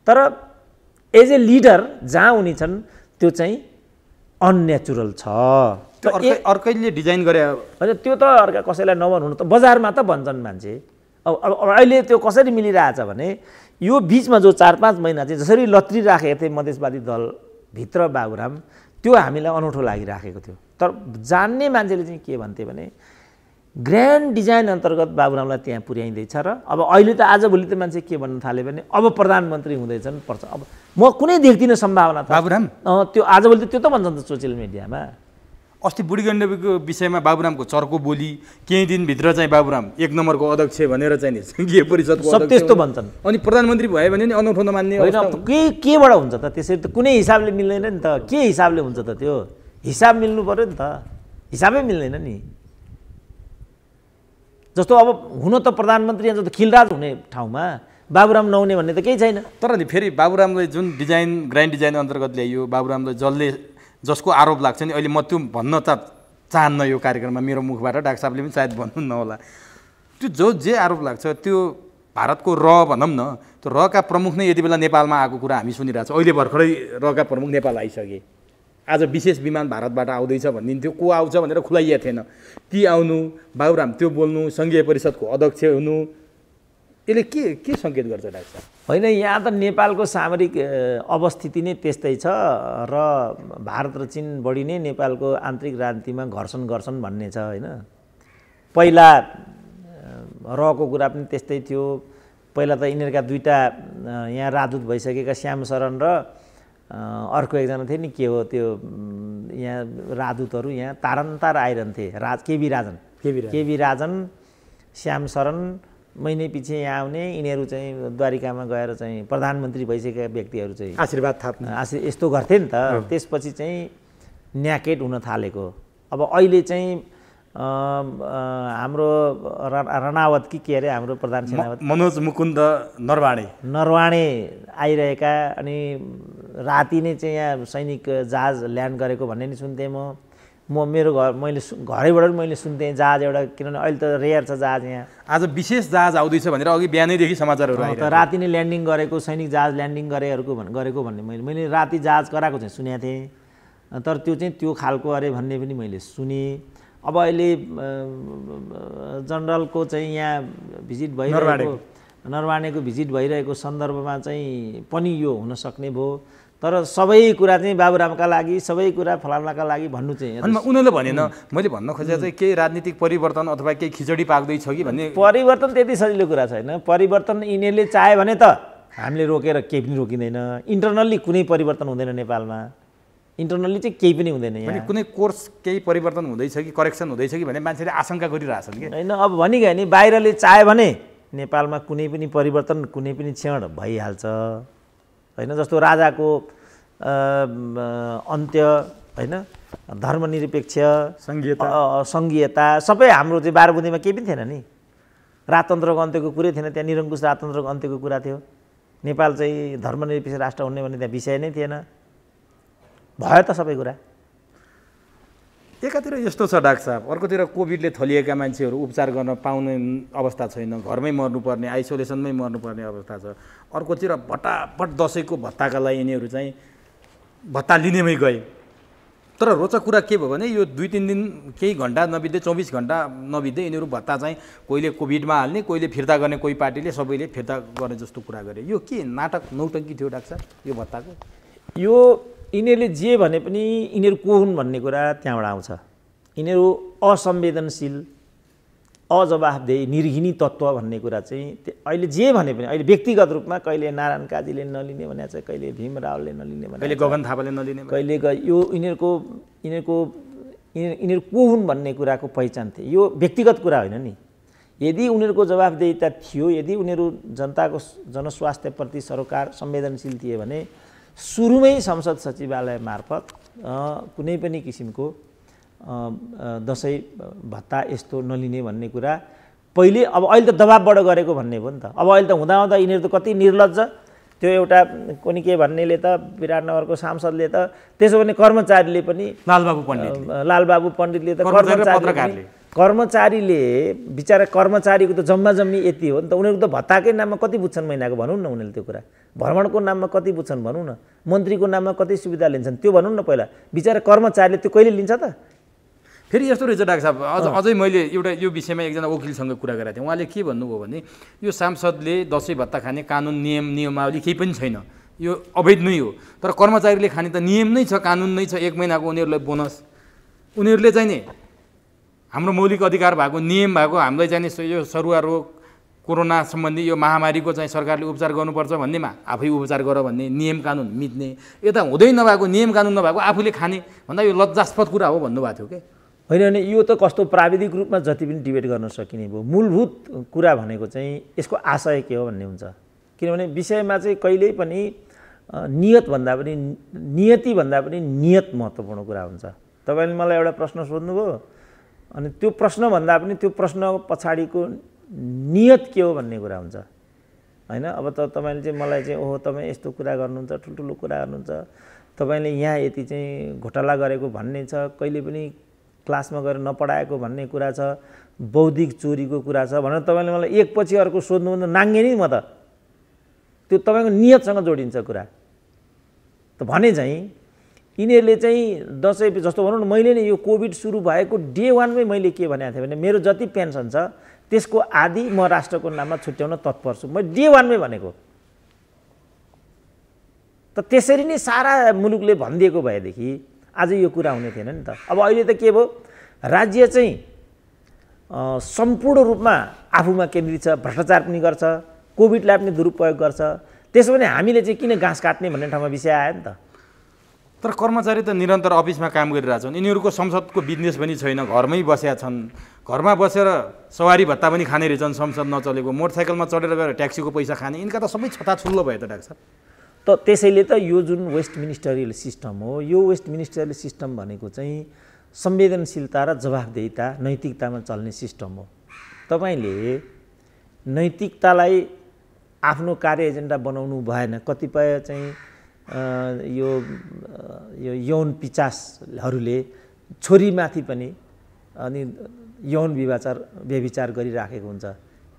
तर एज ए लिडर जहाँ उनी छन् त्यो चाहिँ अननेचुरल छ अर्कैले डिजाइन गरे होइन त्यो त अर्का कसैलाई नभन्नु त बजारमा त भन्छन् मान्छे अब अब अहिले त्यो कसरी मिलिरहेछ भने यो बिचमा जो चार पाँच महिना चाहिँ जसरी लत्री राखेको थिएँ मधेसवादी दलभित्र बाबुराम त्यो हामीलाई अनौठो लागिराखेको थियो तर जान्ने मान्छेले चाहिँ के भन्थे भने ग्रान्ड डिजाइन अन्तर्गत बाबुरामलाई त्यहाँ पुर्याइँदैछ र अब अहिले त आजभोलि त मान्छे के भन्न थाले भने अब प्रधानमन्त्री हुँदैछन् पर्छ अब म कुनै देख्दिनँ सम्भावना त बाबुराम त्यो आजभोलि त त्यो त भन्छन् त सोसियल मिडियामा अस्ति बुढी गण्डकीको विषयमा बाबुरामको चर्को बोली केही दिनभित्र चाहिँ बाबुराम एक नम्बरको अध्यक्ष भनेर चाहिँ संघीय परिषद सब त्यस्तो भन्छन् अनि प्रधानमन्त्री भयो भने नि अनौठो नमान्ने होइन के केबाट हुन्छ त त्यसरी त कुनै हिसाबले मिल्दैन नि त के हिसाबले हुन्छ त त्यो हिसाब मिल्नु पऱ्यो नि त हिसाबै मिल्दैन नि जस्तो अब हुन त प्रधानमन्त्री जस्तो खिलराज हुने ठाउँमा बाबुराम नहुने भन्ने त केही छैन तर नि फेरि बाबुरामले जुन डिजाइन ग्रान्ड डिजाइन अन्तर्गत ल्याइयो बाबुरामले जसले जसको आरोप लाग्छ नि अहिले म त्यो भन्न त चाहन्न यो कार्यक्रममा मेरो मुखबाट डाक्टर साहबले पनि सायद भन्नु नहोला त्यो जो जे आरोप लाग्छ त्यो भारतको र भनौँ न त्यो रका प्रमुख नै यति बेला नेपालमा आएको कुरा हामी सुनिरहेको छौँ अहिले भर्खरै रका प्रमुख नेपाल आइसके आज विशेष विमान भारतबाट आउँदैछ भनिदिन्थ्यो को आउँछ भनेर खुलाइएको थिएन ती आउनु बाबुराम त्यो बोल्नु सङ्घीय परिषदको अध्यक्ष हुनु यसले के के सङ्केत गर्छ डाक्टर साहब होइन यहाँ त नेपालको सामरिक अवस्थिति नै त्यस्तै छ र भारत र चिन बढी नै नेपालको आन्तरिक राजनीतिमा घर्षण गर्छन् भन्ने छ होइन पहिला रहको कुरा पनि त्यस्तै थियो पहिला त यिनीहरूका दुईवटा यहाँ राजदूत भइसकेका श्याम शरण र अर्को एकजना थियो नि के हो त्यो यहाँ राजदूतहरू यहाँ तारन्तार आइरहन्थे Raj KB Rajan KB KB Rajan Shyam Sharan महिने पछि यहाँ आउने यिनीहरू चाहिँ द्वारिकामा गएर चाहिँ प्रधानमन्त्री भइसकेका व्यक्तिहरू चाहिँ आशीर्वाद थाप्ने आशी यस्तो गर्थे नि त त्यसपछि चाहिँ न्याकेट हुन थालेको अब अहिले चाहिँ हाम्रो रणावत कि के अरे हाम्रो प्रधान सेनावत मनोज मुकुन्द नरवाणे नरवाणे आइरहेका अनि राति नै चाहिँ यहाँ सैनिक जहाज ल्यान्ड गरेको भन्ने नि सुन्थेँ म म मेरो घर मैले घरैबाट पनि मैले सुन्थेँ जहाज एउटा किनभने अहिले त रेयर छ जहाज यहाँ आज विशेष जहाज आउँदैछ भनेर अघि बिहानैदेखि समाचारहरू त राति नै ल्यान्डिङ गरेको सैनिक जहाज ल्यान्डिङ गरेहरूको भन् गरेको भन्ने मैले मैले राति जहाज कराएको चाहिँ सुनेको थिएँ तर त्यो चाहिँ त्यो खालको अरे भन्ने पनि मैले सुनेँ अब अहिले जनरलको चाहिँ यहाँ भिजिट भइरहेको नरवाणेको भिजिट भइरहेको सन्दर्भमा चाहिँ पनि यो हुन सक्ने भयो तर सबै कुरा चाहिँ बाबुरामका लागि सबै कुरा फलानाका लागि भन्नु चाहिँ उनीहरूले भनेन मैले भन्न खोजे चाहिँ केही राजनीतिक परिवर्तन अथवा केही खिचडी पाक्दैछ कि भन्ने परिवर्तन त्यति सजिलो कुरा छैन परिवर्तन यिनीहरूले चाहे भने त हामीले रोकेर केही पनि रोकिँदैन इन्टरनल्ली कुनै परिवर्तन हुँदैन नेपालमा इन्टरनल्ली चाहिँ केही पनि हुँदैन यहाँ कुनै कोर्स केही परिवर्तन हुँदैछ कि करेक्सन हुँदैछ कि भने मान्छेले आशंका गरिरहेछन् कि होइन अब भनिगयो नि बाहिरले चाह्यो भने नेपालमा कुनै पनि परिवर्तन कुनै पनि क्षण भइहाल्छ होइन जस्तो राजाको अन्त्य होइन धर्मनिरपेक्ष सङ्घीयता सङ्घीयता सबै हाम्रो चाहिँ बारबुदीमा केही पनि थिएन नि राजतन्त्रको अन्त्यको कुरै थिएन त्यहाँ निरङ्कुश राजतन्त्रको अन्त्यको कुरा थियो नेपाल चाहिँ धर्मनिरपेक्ष राष्ट्र हुने भन्ने त्यहाँ विषय नै थिएन भयो त सबै कुरा एकातिर यस्तो छ डाक्टर साहब अर्कोतिर कोभिडले थलिएका मान्छेहरू उपचार गर्न पाउने अवस्था छैन घरमै मर्नुपर्ने आइसोलेसनमै मर्नुपर्ने अवस्था छ अर्कोतिर भटाभट दसैँको भत्ताका लागि यिनीहरू चाहिँ भत्ता लिनेमै गए तर रोचक कुरा के भयो भने यो दुई तिन दिन केही घन्टा नबित्दै चौबिस घन्टा नबित्दै यिनीहरू भत्ता चाहिँ कोहीले कोभिडमा हाल्ने कोहीले फिर्ता गर्ने कोही पार्टीले सबैले फिर्ता गर्ने जस्तो कुरा गरे यो के नाटक नौटङ्की थियो डाक्टर साहब यो भत्ताको यो यिनीहरूले जे भने पनि यिनीहरू को हुन् भन्ने कुरा त्यहाँबाट आउँछ यिनीहरू असंवेदनशील अजवाफदेही निर्घिनी तत्त्व भन्ने कुरा चाहिँ अहिले जे भने पनि अहिले व्यक्तिगत रूपमा कहिले नारायण काजीले नलिने भने चाहिँ कहिले भीम रावलले नलिने भने कहिले गगन थापाले नलिने कहिले यो यिनीहरूको यिनीहरूको यिनीहरू को हुन् भन्ने कुराको पहिचान थिए यो व्यक्तिगत कुरा होइन नि यदि उनीहरूको जवाबदेहिता थियो यदि उनीहरू जनताको जनस्वास्थ्यप्रति सरकार संवेदनशील थिए भने सुरुमै संसद सचिवालय मार्फत कुनै पनि किसिमको दसैँ भत्ता यस्तो नलिने भन्ने कुरा पहिले अब अहिले त दबाबबाट गरेको भन्ने भयो नि त अब अहिले त हुँदाहुँदा यिनीहरू त कति निर्लज त्यो एउटा कुनै के भन्नेले त विराटनगरको सांसदले त त्यसो भने कर्मचारीले पनि लालबाबु पण्डित लालबाबु पण्डितले त कर्मचारी कर्मचारीले बिचरा कर्मचारीको त जम्मा जम्मी यति हो नि त उनीहरूको त भत्ताकै नाममा कति बुझ्छन् महिनाको भनौँ न उनीहरूले त्यो कुरा भ्रमणको नाममा कति बुझ्छन् भनौँ न मन्त्रीको नाममा कति सुविधा लिन्छन् त्यो भनौँ न पहिला बिचरा कर्मचारीले त्यो कहिले लिन्छ त फेरि यस्तो रहेछ डाक्टर साहब अझ अझै मैले एउटा यो विषयमा एकजना वकिलसँग कुरा गरेको थिएँ उहाँले के भन्नुभयो भने यो सांसदले दसैँ भत्ता खाने कानुन नियम नियमावली केही पनि छैन यो अवैध नै हो तर कर्मचारीले खाने त नियम नै छ कानुन नै छ एक महिनाको उनीहरूलाई बोनस उनीहरूले चाहिँ नि हाम्रो मौलिक अधिकार भएको नियम भएको हामीलाई जाने यो सरुवा रोग कोरोना सम्बन्धी यो महामारीको चाहिँ सरकारले उपचार गर्नुपर्छ भन्नेमा आफै उपचार गर भन्ने नियम कानुन मिच्ने यता हुँदै नभएको नियम कानुन नभएको आफूले खाने भन्दा यो लज्जास्पद कुरा हो भन्नुभएको थियो कि होइन भने यो त कस्तो प्राविधिक रूपमा जति पनि डिबेट गर्न सकिने भयो मूलभूत कुरा भनेको चाहिँ यसको आशय के हो भन्ने हुन्छ किनभने विषयमा चाहिँ कहिल्यै पनि नियतभन्दा पनि नियति भन्दा पनि नियत महत्त्वपूर्ण कुरा हुन्छ तपाईँले मलाई एउटा प्रश्न सोध्नुभयो अनि त्यो प्रश्नभन्दा पनि त्यो प्रश्न पछाडिको नियत के हो भन्ने कुरा हुन्छ होइन अब त तपाईँले चाहिँ मलाई चाहिँ ओहो तपाईँ यस्तो कुरा गर्नुहुन्छ ठुल्ठुलो कुरा गर्नुहुन्छ तपाईँले यहाँ यति चाहिँ घोटाला गरेको भन्ने छ कहिले पनि क्लासमा गएर नपढाएको भन्ने कुरा छ बौद्धिक चोरीको कुरा छ भनेर तपाईँले मलाई एकपछि अर्को सोध्नुभन्दा नाङ्गे नि म त त्यो तपाईँको नियतसँग जोडिन्छ कुरा त भने चाहिँ यिनीहरूले चाहिँ दसैँ जस्तो भनौँ न मैले नै यो कोभिड सुरु भएको डे वानमै मैले के भनेको थिएँ भने मेरो जति पेन्सन छ त्यसको आदि म राष्ट्रको नाममा छुट्याउन तत्पर छु मैले डे वानमै भनेको त त्यसरी नै सारा मुलुकले भनिदिएको भएदेखि आज यो कुरा हुने थिएन नि त अब अहिले त के भयो राज्य चाहिँ सम्पूर्ण रूपमा आफूमा केन्द्रित छ भ्रष्टाचार पनि गर्छ कोभिडलाई पनि दुरुपयोग गर्छ त्यसो भने हामीले चाहिँ किन घाँस काट्ने भन्ने ठाउँमा विषय आयो नि त तर कर्मचारी त निरन्तर अफिसमा काम गरिरहेछन् यिनीहरूको संसदको बिजनेस पनि छैन घरमै बसेका छन् घरमा बसेर सवारी भत्ता पनि खाने रहेछन् संसद नचलेको मोटरसाइकलमा चढेर गएर ट्याक्सीको पैसा खाने यिनका त सबै छताछुल्लो भयो त डाक्टर त त्यसैले त यो जुन वेस्ट मिनिस्टरियल सिस्टम हो यो वेस्ट मिनिस्टरियल सिस्टम भनेको चाहिँ संवेदनशीलता र जवाबदेहिता नैतिकतामा चल्ने सिस्टम हो तपाईँले नैतिकतालाई आफ्नो कार्य एजेन्डा बनाउनु भएन कतिपय चाहिँ यो यो यौन पिचासहरूले छोरीमाथि पनि अनि यौन विवाचार व्यविचार गरिराखेको हुन्छ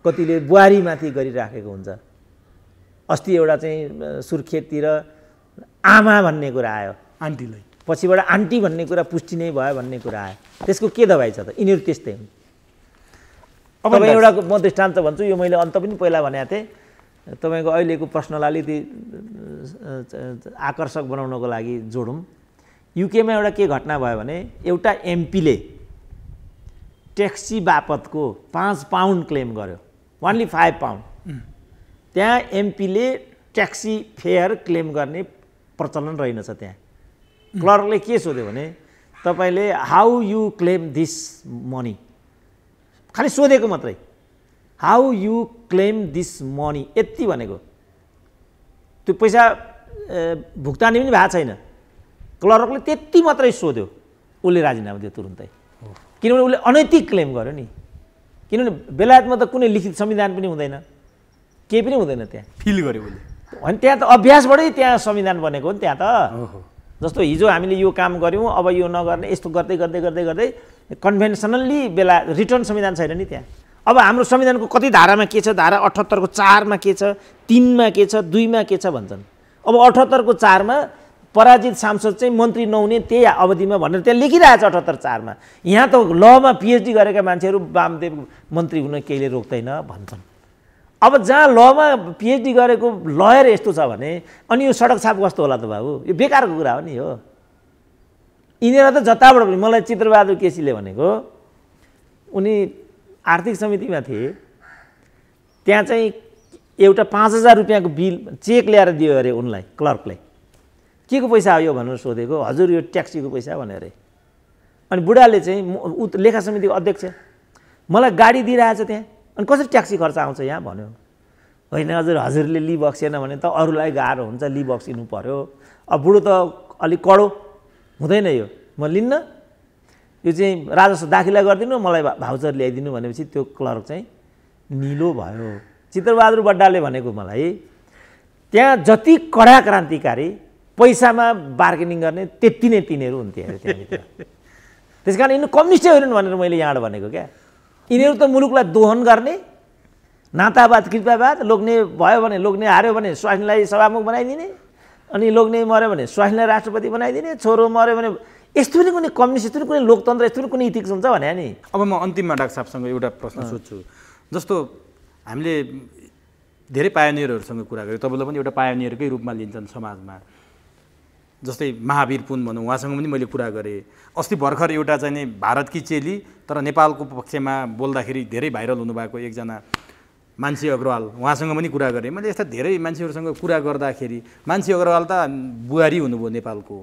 कतिले बुहारीमाथि गरिराखेको हुन्छ अस्ति एउटा चाहिँ सुर्खेततिर आमा भन्ने कुरा आयो आन्टीलाई पछिबाट आन्टी भन्ने कुरा पुष्टि नै भयो भन्ने कुरा आयो त्यसको के दबाई छ त यिनीहरू त्यस्तै हुन् अब एउटा म दृष्टान्त भन्छु यो मैले अन्त पनि पहिला भनेको थिएँ तपाईँको अहिलेको प्रश्नलाई अलिकति आकर्षक बनाउनको लागि जोडौँ युकेमा एउटा के घटना भयो भने एउटा एमपीले ट्याक्सी बापतको पाँच पाउन्ड क्लेम गर्यो ओन्ली फाइभ पाउन्ड त्यहाँ एमपीले ट्याक्सी फेयर क्लेम गर्ने प्रचलन रहेनछ त्यहाँ क्लर्कले के सोध्यो भने तपाईँले how you claim this money खालि सोधेको मात्रै how you claim this money यति भनेको त्यो पैसा भुक्तानी पनि भएको छैन क्लर्कले त्यति मात्रै सोध्यो उसले राजीनामा दियो तुरुन्तै किनभने उसले अनैतिक क्लेम गर्यो नि किनभने बेलायतमा त कुनै लिखित संविधान पनि हुँदैन केही पनि हुँदैन त्यहाँ फिल गर्यो उसले अनि त्यहाँ त अभ्यासबाटै त्यहाँ संविधान बनेको हो नि त्यहाँ त जस्तो हिजो हामीले यो काम गऱ्यौँ अब यो नगर्ने यस्तो गर्दै गर्दै गर्दै गर्दै कन्भेन्सनल्ली बेला रिटर्न संविधान छैन नि त्यहाँ अब हाम्रो संविधानको कति धारामा के छ धारा अठहत्तरको चारमा के छ तिनमा के छ दुईमा के छ भन्छन् अब अठहत्तरको चारमा पराजित सांसद चाहिँ मन्त्री नहुने त्यही अवधिमा भनेर त्यहाँ लेखिरहेको छ अठहत्तर चारमा यहाँ त लमा पिएचडी गरेका मान्छेहरू वामदेव मन्त्री हुन केहीले रोक्दैन भन्छन् अब जहाँ लमा पिएचडी गरेको लयर यस्तो छ भने अनि यो सडक छाप कस्तो होला त बाबु यो बेकारको कुरा हो नि हो यिनीहरू त जताबाट पनि मलाई चित्रबहादुर केसीले भनेको उनी आर्थिक समितिमा थिएँ त्यहाँ चाहिँ एउटा पाँच हजार रुपियाँको बिल चेक ल्याएर दियो अरे उनलाई क्लर्कलाई के को पैसा आयो भनेर सोधेको हजुर यो ट्याक्सीको पैसा भने अरे अनि बुढाले चाहिँ उ लेखा समितिको अध्यक्ष मलाई गाडी दिइरहेछ त्यहाँ अनि कसरी ट्याक्सी खर्च आउँछ यहाँ भन्यो होइन हजुर हजुरले लि भने त अरूलाई गाह्रो हुन्छ लि बक्सिनु पऱ्यो अब बुढो त अलिक कडो हुँदैन यो म लिन्न यो चाहिँ राजस्व दाखिला गरिदिनु मलाई भाउचर ल्याइदिनु भनेपछि त्यो क्लर्क चाहिँ निलो भयो चित्रबहादुर बड्डाले भनेको मलाई त्यहाँ जति कडा क्रान्तिकारी पैसामा बार्गेनिङ गर्ने त्यति नै तिनीहरू हुन्थे अरे त्यस कारण यिनीहरू कम्युनिस्टै होइनन् भनेर मैले यहाँबाट भनेको क्या यिनीहरू त मुलुकलाई दोहन गर्ने नातावाद कृपावाद लोग्ने भयो भने लोग्ने हार्यो भने स्वास्नीलाई सभामुख बनाइदिने अनि लोग्ने मऱ्यो भने स्वास्नीलाई राष्ट्रपति बनाइदिने छोरो मऱ्यो भने यस्तो पनि कुनै कम्युनिस्ट यस्तो पनि कुनै लोकतन्त्र यस्तो पनि कुनै इथिक्स हुन्छ भने नि अब म अन्तिममा डाक्टर साहबसँग एउटा प्रश्न सोध्छु जस्तो हामीले धेरै पायोनियरहरूसँग कुरा गऱ्यौँ तपाईँलाई पनि एउटा पायोनियरकै रूपमा लिन्छन् समाजमा जस्तै महावीर पुन भनौँ उहाँसँग पनि मैले कुरा गरेँ अस्ति भर्खर एउटा चाहिँ भारतकी चेली तर नेपालको पक्षमा बोल्दाखेरि धेरै भाइरल हुनुभएको एकजना मान्छे अग्रवाल उहाँसँग पनि कुरा गरेँ मैले यस्ता धेरै मान्छेहरूसँग कुरा गर्दाखेरि मान्छे अग्रवाल त बुहारी हुनुभयो नेपालको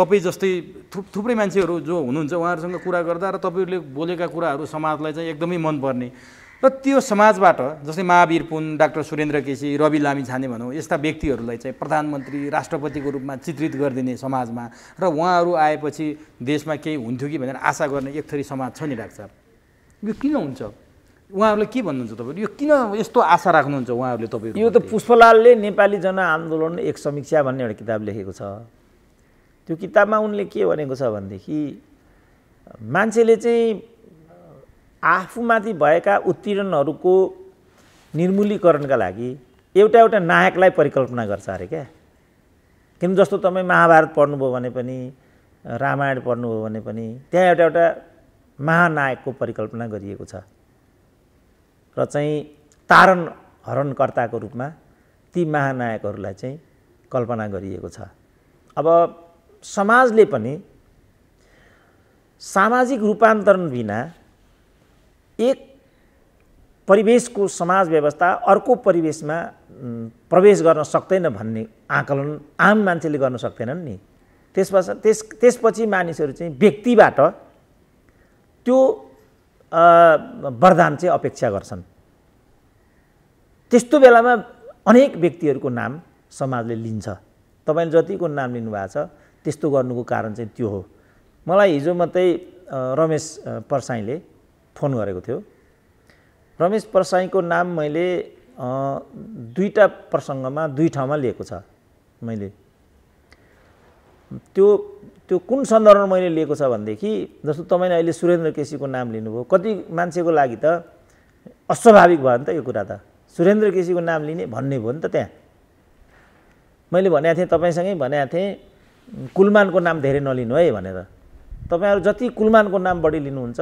तपाईँ जस्तै थुप थुप्रै मान्छेहरू जो हुनुहुन्छ उहाँहरूसँग कुरा गर्दा र तपाईँहरूले बोलेका कुराहरू समाजलाई चाहिँ एकदमै मनपर्ने र त्यो समाजबाट जस्तै महावीर पुन डाक्टर सुरेन्द्र केसी रवि लामी छाने भनौँ यस्ता व्यक्तिहरूलाई चाहिँ प्रधानमन्त्री राष्ट्रपतिको रूपमा चित्रित गरिदिने समाजमा र उहाँहरू आएपछि देशमा केही हुन्थ्यो कि भनेर आशा गर्ने एक थरी समाज छ नि डाक्टर यो किन हुन्छ उहाँहरूले के भन्नुहुन्छ तपाईँहरू यो किन यस्तो आशा राख्नुहुन्छ उहाँहरूले तपाईँ यो त पुष्पलालले नेपाली जनआन्दोलन एक समीक्षा भन्ने एउटा किताब लेखेको छ त्यो किताबमा उनले के भनेको छ भनेदेखि मान्छेले चाहिँ आफूमाथि भएका उत्पीडनहरूको निर्मूलीकरणका लागि एउटा एउटा नायकलाई परिकल्पना गर्छ अरे क्या किन जस्तो तपाईँ महाभारत पढ्नुभयो भने पनि रामायण पढ्नुभयो भने पनि त्यहाँ एउटा एउटा महानायकको परिकल्पना गरिएको छ र चाहिँ तारण हरणकर्ताको रूपमा ती महानायकहरूलाई चाहिँ कल्पना गरिएको छ अब समाजले पनि सामाजिक रूपान्तरण बिना एक परिवेशको समाज व्यवस्था अर्को परिवेशमा प्रवेश गर्न सक्दैन भन्ने आकलन आम मान्छेले गर्न सक्दैनन् नि त्यसपछि त्यस त्यसपछि मानिसहरू चाहिँ व्यक्तिबाट त्यो वरदान चाहिँ अपेक्षा गर्छन् त्यस्तो बेलामा अनेक व्यक्तिहरूको नाम समाजले लिन्छ तपाईँले जतिको नाम लिनुभएको छ त्यस्तो गर्नुको कारण चाहिँ त्यो हो मलाई हिजो मात्रै रमेश परसाईले फोन गरेको थियो रमेश परसाईको नाम मैले दुईवटा प्रसङ्गमा दुई ठाउँमा लिएको छ मैले त्यो त्यो कुन सन्दर्भमा मैले लिएको छ भनेदेखि जस्तो तपाईँले अहिले सुरेन्द्र केसीको नाम लिनुभयो कति मान्छेको लागि त अस्वाभाविक भयो नि त यो कुरा त सुरेन्द्र केसीको नाम लिने भन्ने भयो नि त त्यहाँ मैले भनेको थिएँ तपाईँसँगै भनेको थिएँ कुलमानको नाम धेरै नलिनु है भनेर तपाईँहरू जति कुलमानको नाम बढी लिनुहुन्छ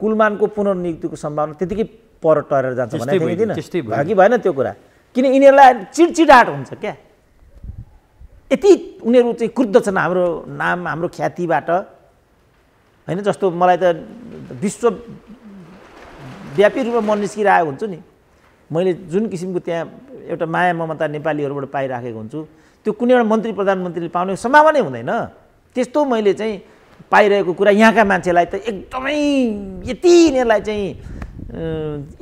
कुलमानको पुनर्नियुक्तिको सम्भावना त्यतिकै पर टरेर जान्छ भनेर कि भएन त्यो कुरा किन यिनीहरूलाई चिडचिडाट हुन्छ क्या यति उनीहरू चाहिँ क्रुद्ध छन् हाम्रो नाम हाम्रो ख्यातिबाट होइन जस्तो मलाई त विश्वव्यापी रूपमा म निस्किरहेको हुन्छु नि मैले जुन किसिमको त्यहाँ एउटा माया ममता नेपालीहरूबाट पाइराखेको हुन्छु त्यो कुनै एउटा मन्त्री प्रधानमन्त्रीले पाउने सम्भावना हुँदैन त्यस्तो मैले चाहिँ पाइरहेको कुरा यहाँका मान्छेलाई त एकदमै यति यिनीहरूलाई चाहिँ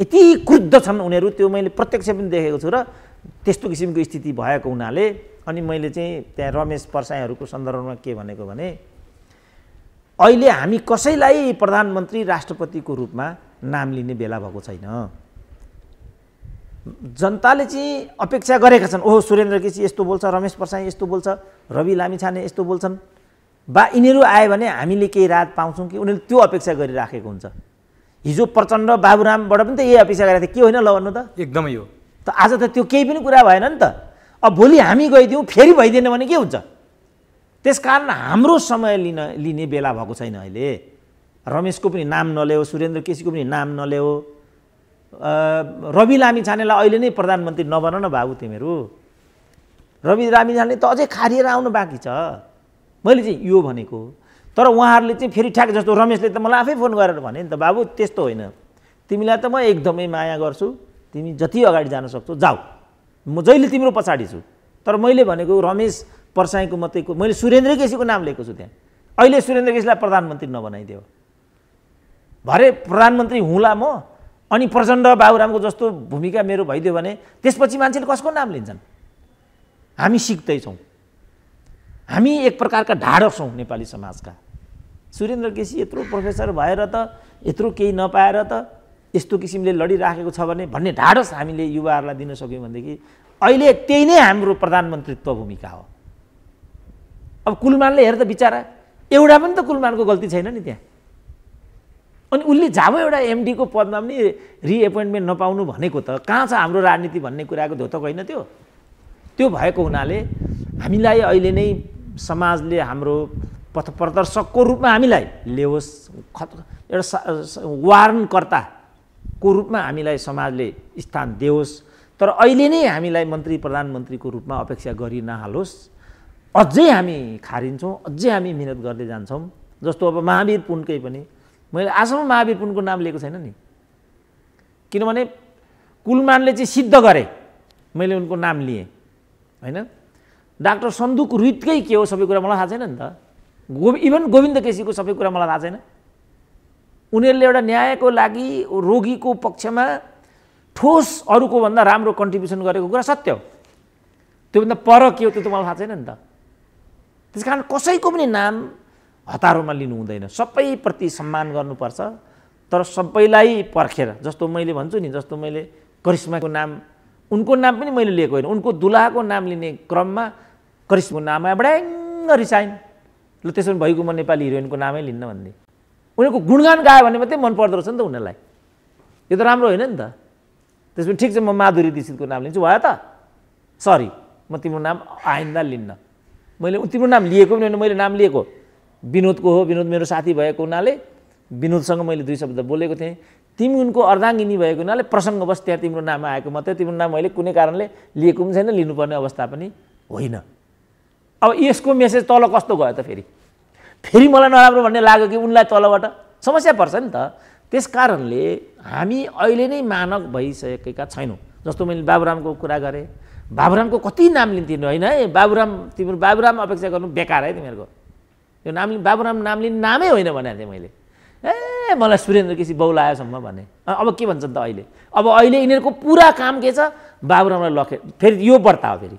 यति क्रुद्ध छन् उनीहरू त्यो मैले प्रत्यक्ष पनि देखेको छु र त्यस्तो किसिमको स्थिति भएको हुनाले अनि मैले चाहिँ त्यहाँ रमेश पर्साईहरूको सन्दर्भमा के भनेको भने अहिले हामी कसैलाई प्रधानमन्त्री राष्ट्रपतिको रूपमा नाम लिने बेला भएको छैन जनताले चाहिँ अपेक्षा गरेका छन् ओहो सुरेन्द्र केसी यस्तो बोल्छ रमेश प्रसाई यस्तो बोल्छ रवि लामिछाने यस्तो बोल्छन् बा यिनीहरू आयो भने हामीले केही राहत पाउँछौँ कि उनीहरूले त्यो अपेक्षा गरिराखेको हुन्छ हिजो प्रचण्ड बाबुरामबाट पनि त यही अपेक्षा गरेको थिएँ के होइन ल भन्नु त एकदमै हो त आज त त्यो केही पनि कुरा भएन नि त अब भोलि हामी गइदिउँ फेरि भइदिएन भने के हुन्छ त्यस कारण हाम्रो समय लिन लिने बेला भएको छैन अहिले रमेशको पनि नाम नल्याओ सुरेन्द्र केसीको पनि नाम नल्याओ रवि लामी छानेलाई अहिले नै प्रधानमन्त्री नबन न बाबु तिमीहरू रवि लामी छाने त अझै खारिएर आउनु बाँकी छ मैले चाहिँ यो भनेको तर उहाँहरूले चाहिँ फेरि ठ्याक जस्तो रमेशले त मलाई आफै फोन गरेर भने नि त बाबु त्यस्तो होइन तिमीलाई त म एकदमै माया गर्छु तिमी जति अगाडि जान सक्छौ जाऊ म जहिले तिम्रो पछाडि छु तर मैले भनेको रमेश पर्साईको मात्रैको मैले सुरेन्द्र केसीको नाम लिएको छु त्यहाँ अहिले सुरेन्द्र केसीलाई प्रधानमन्त्री नबनाइदियो भरे प्रधानमन्त्री हुँला म अनि प्रचण्ड बाबुरामको जस्तो भूमिका मेरो भइदियो भने त्यसपछि मान्छेले कसको नाम लिन्छन् हामी सिक्दैछौँ हामी एक प्रकारका ढाडक छौँ नेपाली समाजका सुरेन्द्र केसी यत्रो प्रोफेसर भएर त यत्रो केही नपाएर त यस्तो किसिमले लडिराखेको छ भने भन्ने ढाडस हामीले युवाहरूलाई दिन सक्यौँ भनेदेखि अहिले त्यही नै हाम्रो प्रधानमन्त्रीत्व भूमिका हो अब कुलमानले हेर त बिचरा एउटा पनि त कुलमानको गल्ती छैन नि त्यहाँ अनि उसले झाबो एउटा एमडीको पदमा पनि रिएपोइन्टमेन्ट नपाउनु भनेको त कहाँ छ हाम्रो राजनीति भन्ने कुराको धोतक होइन त्यो त्यो भएको हुनाले हामीलाई अहिले नै समाजले हाम्रो प्रदर्शकको रूपमा हामीलाई ल्याओस् एउटा वारणकर्ताको रूपमा हामीलाई समाजले स्थान दियोस् तर अहिले नै हामीलाई मन्त्री प्रधानमन्त्रीको रूपमा अपेक्षा गरि नहालोस् अझै हामी खारिन्छौँ अझै हामी मिहिनेत गर्दै जान्छौँ जस्तो अब महावीर पुनकै पनि मैले आजसम्म महावीर पुनको नाम लिएको छैन नि किनभने कुलमानले चाहिँ सिद्ध गरे मैले उनको नाम लिएँ होइन डाक्टर सन्दुक रुइतकै के हो सबै कुरा मलाई थाहा छैन नि त गो इभन गोविन्द केसीको सबै कुरा मलाई थाहा छैन उनीहरूले एउटा न्यायको लागि रोगीको पक्षमा ठोस अरूको भन्दा राम्रो कन्ट्रिब्युसन गरेको कुरा सत्य हो त्योभन्दा पर के हो त्यो त मलाई थाहा छैन नि त त्यस कारण कसैको पनि नाम हतारोमा लिनु हुँदैन सबैप्रति सम्मान गर्नुपर्छ तर सबैलाई पर्खेर जस्तो मैले भन्छु नि जस्तो मैले करिश्माको नाम उनको नाम पनि मैले लिएको होइन उनको दुलाहको नाम लिने क्रममा करिश्माको नाम बडाङ्ग रिसाइन् ल त्यसो भने भइगयो म नेपाली हिरोइनको नामै लिन्न भन्ने उनीहरूको गुणगान गायो भने मात्रै मन पर्दो रहेछ नि त उनीहरूलाई यो त राम्रो होइन नि त त्यसपछि ठिक छ म माधुरी दीक्षितको नाम लिन्छु भयो त सरी म तिम्रो नाम आइन्दा लिन्न मैले तिम्रो नाम लिएको पनि होइन मैले नाम लिएको विनोदको हो विनोद मेरो साथी भएको हुनाले विनोदसँग मैले दुई शब्द बोलेको थिएँ तिमी उनको अर्धाङ्गिनी भएको हुनाले प्रसङ्गवश त्यहाँ तिम्रो नाम आएको मात्रै तिम्रो नाम मैले कुनै कारणले लिएको पनि छैन लिनुपर्ने अवस्था पनि होइन अब यसको मेसेज तल कस्तो गयो त फेरि फेरि मलाई नराम्रो भन्ने लाग्यो कि उनलाई तलबाट समस्या पर्छ नि त त्यस कारणले हामी अहिले नै मानक भइसकेका छैनौँ जस्तो मैले बाबुरामको कुरा गरेँ बाबुरामको कति नाम लिन्थेन होइन है बाबुराम तिम्रो बाबुराम अपेक्षा गर्नु बेकार है तिमीहरूको यो नाम बाबुराम नाम लिने नामै होइन भनेको थिएँ मैले ए मलाई सुरेन्द्र केसी बौल आएसम्म भने अब के भन्छन् त अहिले अब अहिले यिनीहरूको पुरा काम के छ बाबुरामलाई लखेट फेरि यो बर्ता हो फेरि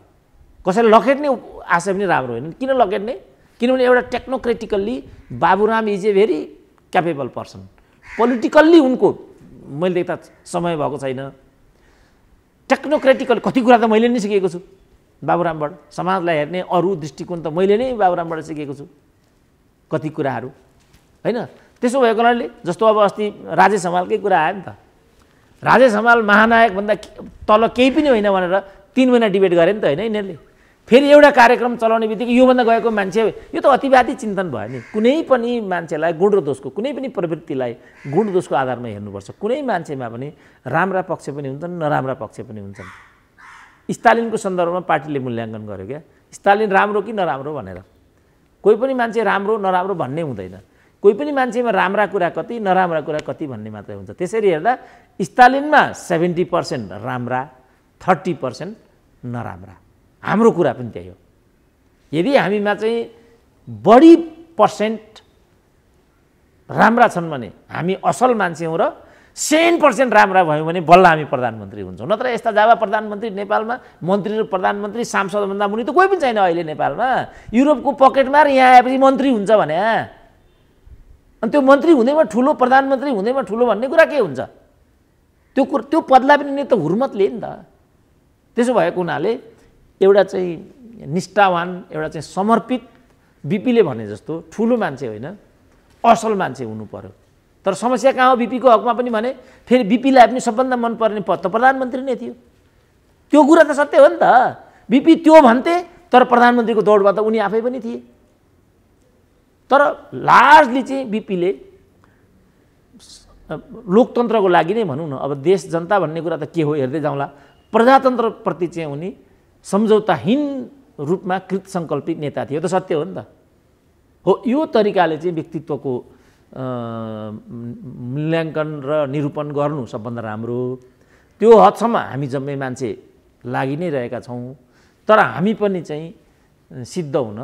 कसैलाई लखेट्ने आशय पनि राम्रो होइन किन लखेट्ने किनभने एउटा technocratically Baburam is a very capable person politically उनको मैले यता समय भएको छैन टेक्नोक्रेटिकल कति कुरा त मैले नै सिकेको छु बाबुरामबाट समाजलाई हेर्ने अरू दृष्टिकोण त मैले नै बाबुरामबाट सिकेको छु कति कुराहरू होइन त्यसो भएको कारणले जस्तो अब अस्ति राजेश हमालकै कुरा आयो नि त राजेश हमाल महानायकभन्दा तल केही पनि होइन भनेर तिन महिना डिबेट गरे नि त होइन यिनीहरूले फेरि एउटा कार्यक्रम चलाउने बित्तिकै योभन्दा गएको मान्छे यो त अतिवादी चिन्तन भयो नि कुनै पनि मान्छेलाई गुण र दोषको कुनै पनि प्रवृत्तिलाई गुण दोषको आधारमा हेर्नुपर्छ कुनै मान्छेमा पनि राम्रा पक्ष पनि हुन्छन् नराम्रा पक्ष पनि हुन्छन् स्टालिनको सन्दर्भमा पार्टीले मूल्याङ्कन गर्यो क्या स्टालिन राम्रो कि नराम्रो भनेर कोही पनि मान्छे राम्रो नराम्रो भन्ने हुँदैन कोही पनि मान्छेमा राम्रा कुरा कति नराम्रा कुरा कति भन्ने मात्रै हुन्छ त्यसरी हेर्दा स्टालिनमा सेभेन्टी पर्सेन्ट राम्रा थर्टी पर्सेन्ट नराम्रा हाम्रो कुरा पनि त्यही हो यदि हामीमा चाहिँ बढी पर्सेन्ट राम्रा छन् भने हामी असल मान्छे हौँ र सेन पर्सेन्ट राम्रा भयो भने बल्ल हामी प्रधानमन्त्री हुन्छौँ नत्र यस्ता जाबा प्रधानमन्त्री नेपालमा मन्त्री र प्रधानमन्त्री सांसदभन्दा मुनि त कोही पनि छैन अहिले नेपालमा युरोपको पकेटमा र यहाँ आएपछि मन्त्री हुन्छ भने अनि त्यो मन्त्री हुँदैमा ठुलो प्रधानमन्त्री हुँदैमा ठुलो भन्ने कुरा के हुन्छ त्यो कुरो त्यो पदला पनि नि त हुर्मतले नि त त्यसो भएको हुनाले एउटा चाहिँ निष्ठावान एउटा चाहिँ समर्पित बिपीले भने जस्तो ठुलो मान्छे होइन असल मान्छे हुनु पऱ्यो तर समस्या कहाँ हो बिपीको हकमा पनि भने फेरि बिपीलाई पनि सबभन्दा मनपर्ने पद त प्रधानमन्त्री नै थियो त्यो कुरा त सत्य हो नि त बिपी त्यो भन्थे तर प्रधानमन्त्रीको दौडमा त उनी आफै पनि थिए तर लार्जली चाहिँ बिपीले लोकतन्त्रको लागि नै भनौँ न अब देश जनता भन्ने कुरा त के हो हेर्दै जाउँला प्रजातन्त्रप्रति चाहिँ उनी सम्झौताहीन रूपमा कृतसङ्कल्पित नेता थियो त सत्य हो नि त हो यो तरिकाले चाहिँ व्यक्तित्वको मूल्याङ्कन र निरूपण गर्नु सबभन्दा राम्रो त्यो हदसम्म हामी जम्मै मान्छे लागि नै रहेका छौँ तर हामी पनि चाहिँ सिद्ध हुन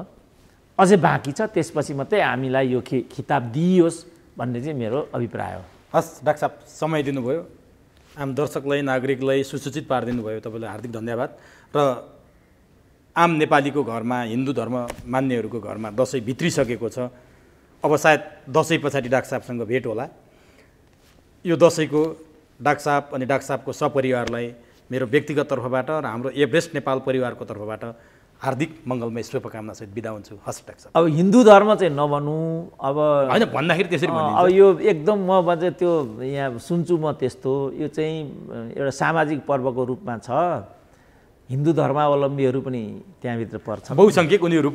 अझै बाँकी छ त्यसपछि मात्रै हामीलाई यो खि खिताब दिइयोस् भन्ने चाहिँ मेरो अभिप्राय हो हस् डाक्टर साहब समय दिनुभयो आम दर्शकलाई नागरिकलाई सुसूचित पारिदिनु भयो तपाईँलाई हार्दिक धन्यवाद र आम नेपालीको घरमा हिन्दू धर्म मान्नेहरूको घरमा दसैँ भित्रिसकेको छ अब सायद दसैँ पछाडि डाक्टर साहबसँग भेट होला यो दसैँको डाक्टर साहब अनि डाक्टर साहबको सपरिवारलाई मेरो व्यक्तिगत तर्फबाट र हाम्रो एभरेस्ट नेपाल परिवारको तर्फबाट हार्दिक मङ्गलमय शुभकामनासहित बिदा हुन्छु हस् डाक्टर अब हिन्दू धर्म चाहिँ नभनु अब होइन भन्दाखेरि त्यसरी अब यो एकदम म चाहिँ त्यो यहाँ सुन्छु म त्यस्तो यो चाहिँ एउटा सामाजिक पर्वको रूपमा छ हिन्दू धर्मावलम्बीहरू पनि त्यहाँभित्र पर्छ बहुसङ्ख्यक उनीहरू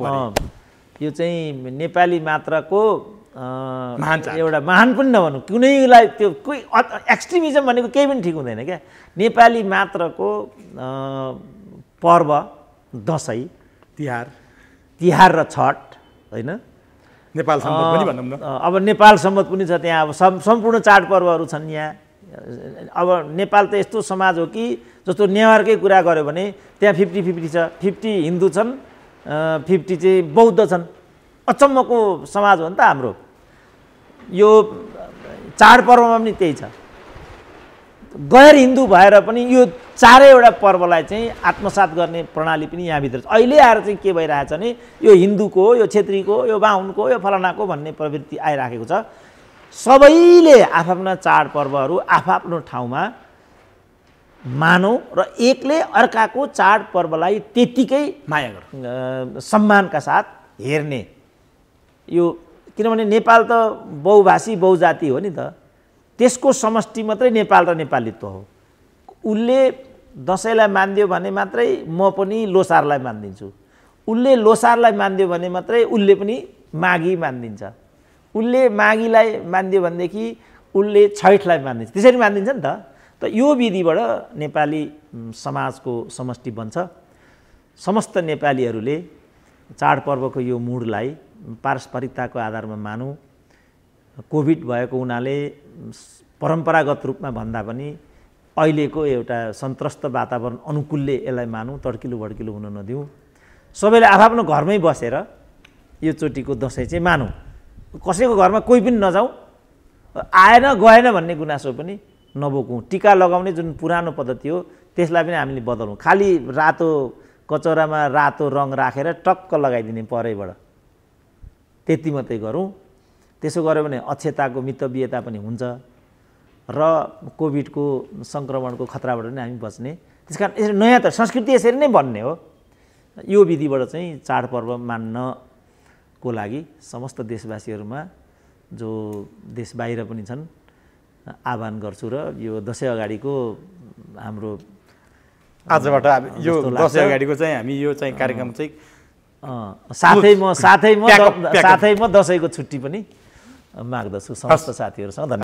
यो चाहिँ नेपाली मात्रको एउटा महान पनि नभनौँ कुनैलाई त्यो कोही एक्सट्रिमिजम भनेको केही पनि ठिक हुँदैन क्या नेपाली मात्रको पर्व दसैँ तिहार तिहार र छठ होइन नेपाल पनि अब नेपाल सम्बन्ध पनि छ त्यहाँ अब सम्पूर्ण चाडपर्वहरू छन् यहाँ अब नेपाल त यस्तो समाज हो कि जस्तो नेवारकै कुरा गऱ्यो भने त्यहाँ फिफ्टी फिफ्टी छ फिफ्टी हिन्दू छन् फिफ्टी चाहिँ बौद्ध छन् अचम्मको समाज हो नि त हाम्रो यो चाडपर्वमा पनि त्यही छ गैर हिन्दू भएर पनि यो चारैवटा पर्वलाई चाहिँ आत्मसात गर्ने प्रणाली पनि यहाँभित्र छ अहिले आएर चाहिँ के भइरहेछ भने यो हिन्दूको यो छेत्रीको यो बाहुनको यो फलानाको भन्ने प्रवृत्ति आइराखेको छ सबैले आफ्ना चाडपर्वहरू आफआफ्नो ठाउँमा मानौँ र एकले अर्काको चाडपर्वलाई त्यत्तिकै माया गर सम्मानका साथ हेर्ने यो किनभने नेपाल त बहुभाषी बहुजाति हो नि त त्यसको समष्टि मात्रै नेपाल र नेपालीत्व हो उसले दसैँलाई मानिदियो भने मात्रै म पनि लोसारलाई मानिदिन्छु उसले लोसारलाई मानिदियो भने मात्रै उसले पनि माघी मानिदिन्छ उसले माघीलाई मानिदियो भनेदेखि उसले छैठलाई मानिदिन्छ त्यसरी मानिदिन्छ नि त त यो विधिबाट नेपाली समाजको समष्टि बन्छ समस्त नेपालीहरूले चाडपर्वको यो मुडलाई पारस्परिकताको आधारमा मानौँ कोभिड भएको हुनाले परम्परागत रूपमा भन्दा पनि अहिलेको एउटा सन्तस्त वातावरण अनुकूलले यसलाई मानौँ तड्किलो भड्किलो हुन नदिउँ सबैले आफआफ्नो घरमै बसेर यो चोटिको दसैँ चाहिँ मानौँ कसैको घरमा कोही पनि नजाउँ आएन गएन भन्ने गुनासो पनि नबोकौँ टिका लगाउने जुन पुरानो पद्धति हो त्यसलाई पनि हामीले बदलौँ खालि रातो कचौरामा रातो रङ राखेर टक्क लगाइदिने परैबाट त्यति मात्रै गरौँ त्यसो गऱ्यो भने अक्षताको मितव्यता पनि हुन्छ र कोभिडको सङ्क्रमणको खतराबाट पनि हामी बच्ने त्यस कारण यसरी नयाँ त संस्कृति यसरी नै बन्ने हो यो विधिबाट चाहिँ चाडपर्व मान्नको लागि समस्त देशवासीहरूमा जो देश बाहिर पनि छन् आह्वान गर्छु र यो दसैँ अगाडिको हाम्रो आजबाट यो दसैँ अगाडिको चाहिँ हामी यो चाहिँ कार्यक्रम चाहिँ साथै म साथै म साथै म दसैँको छुट्टी पनि माग्दछु समस्त साथीहरूसँग धन्यवाद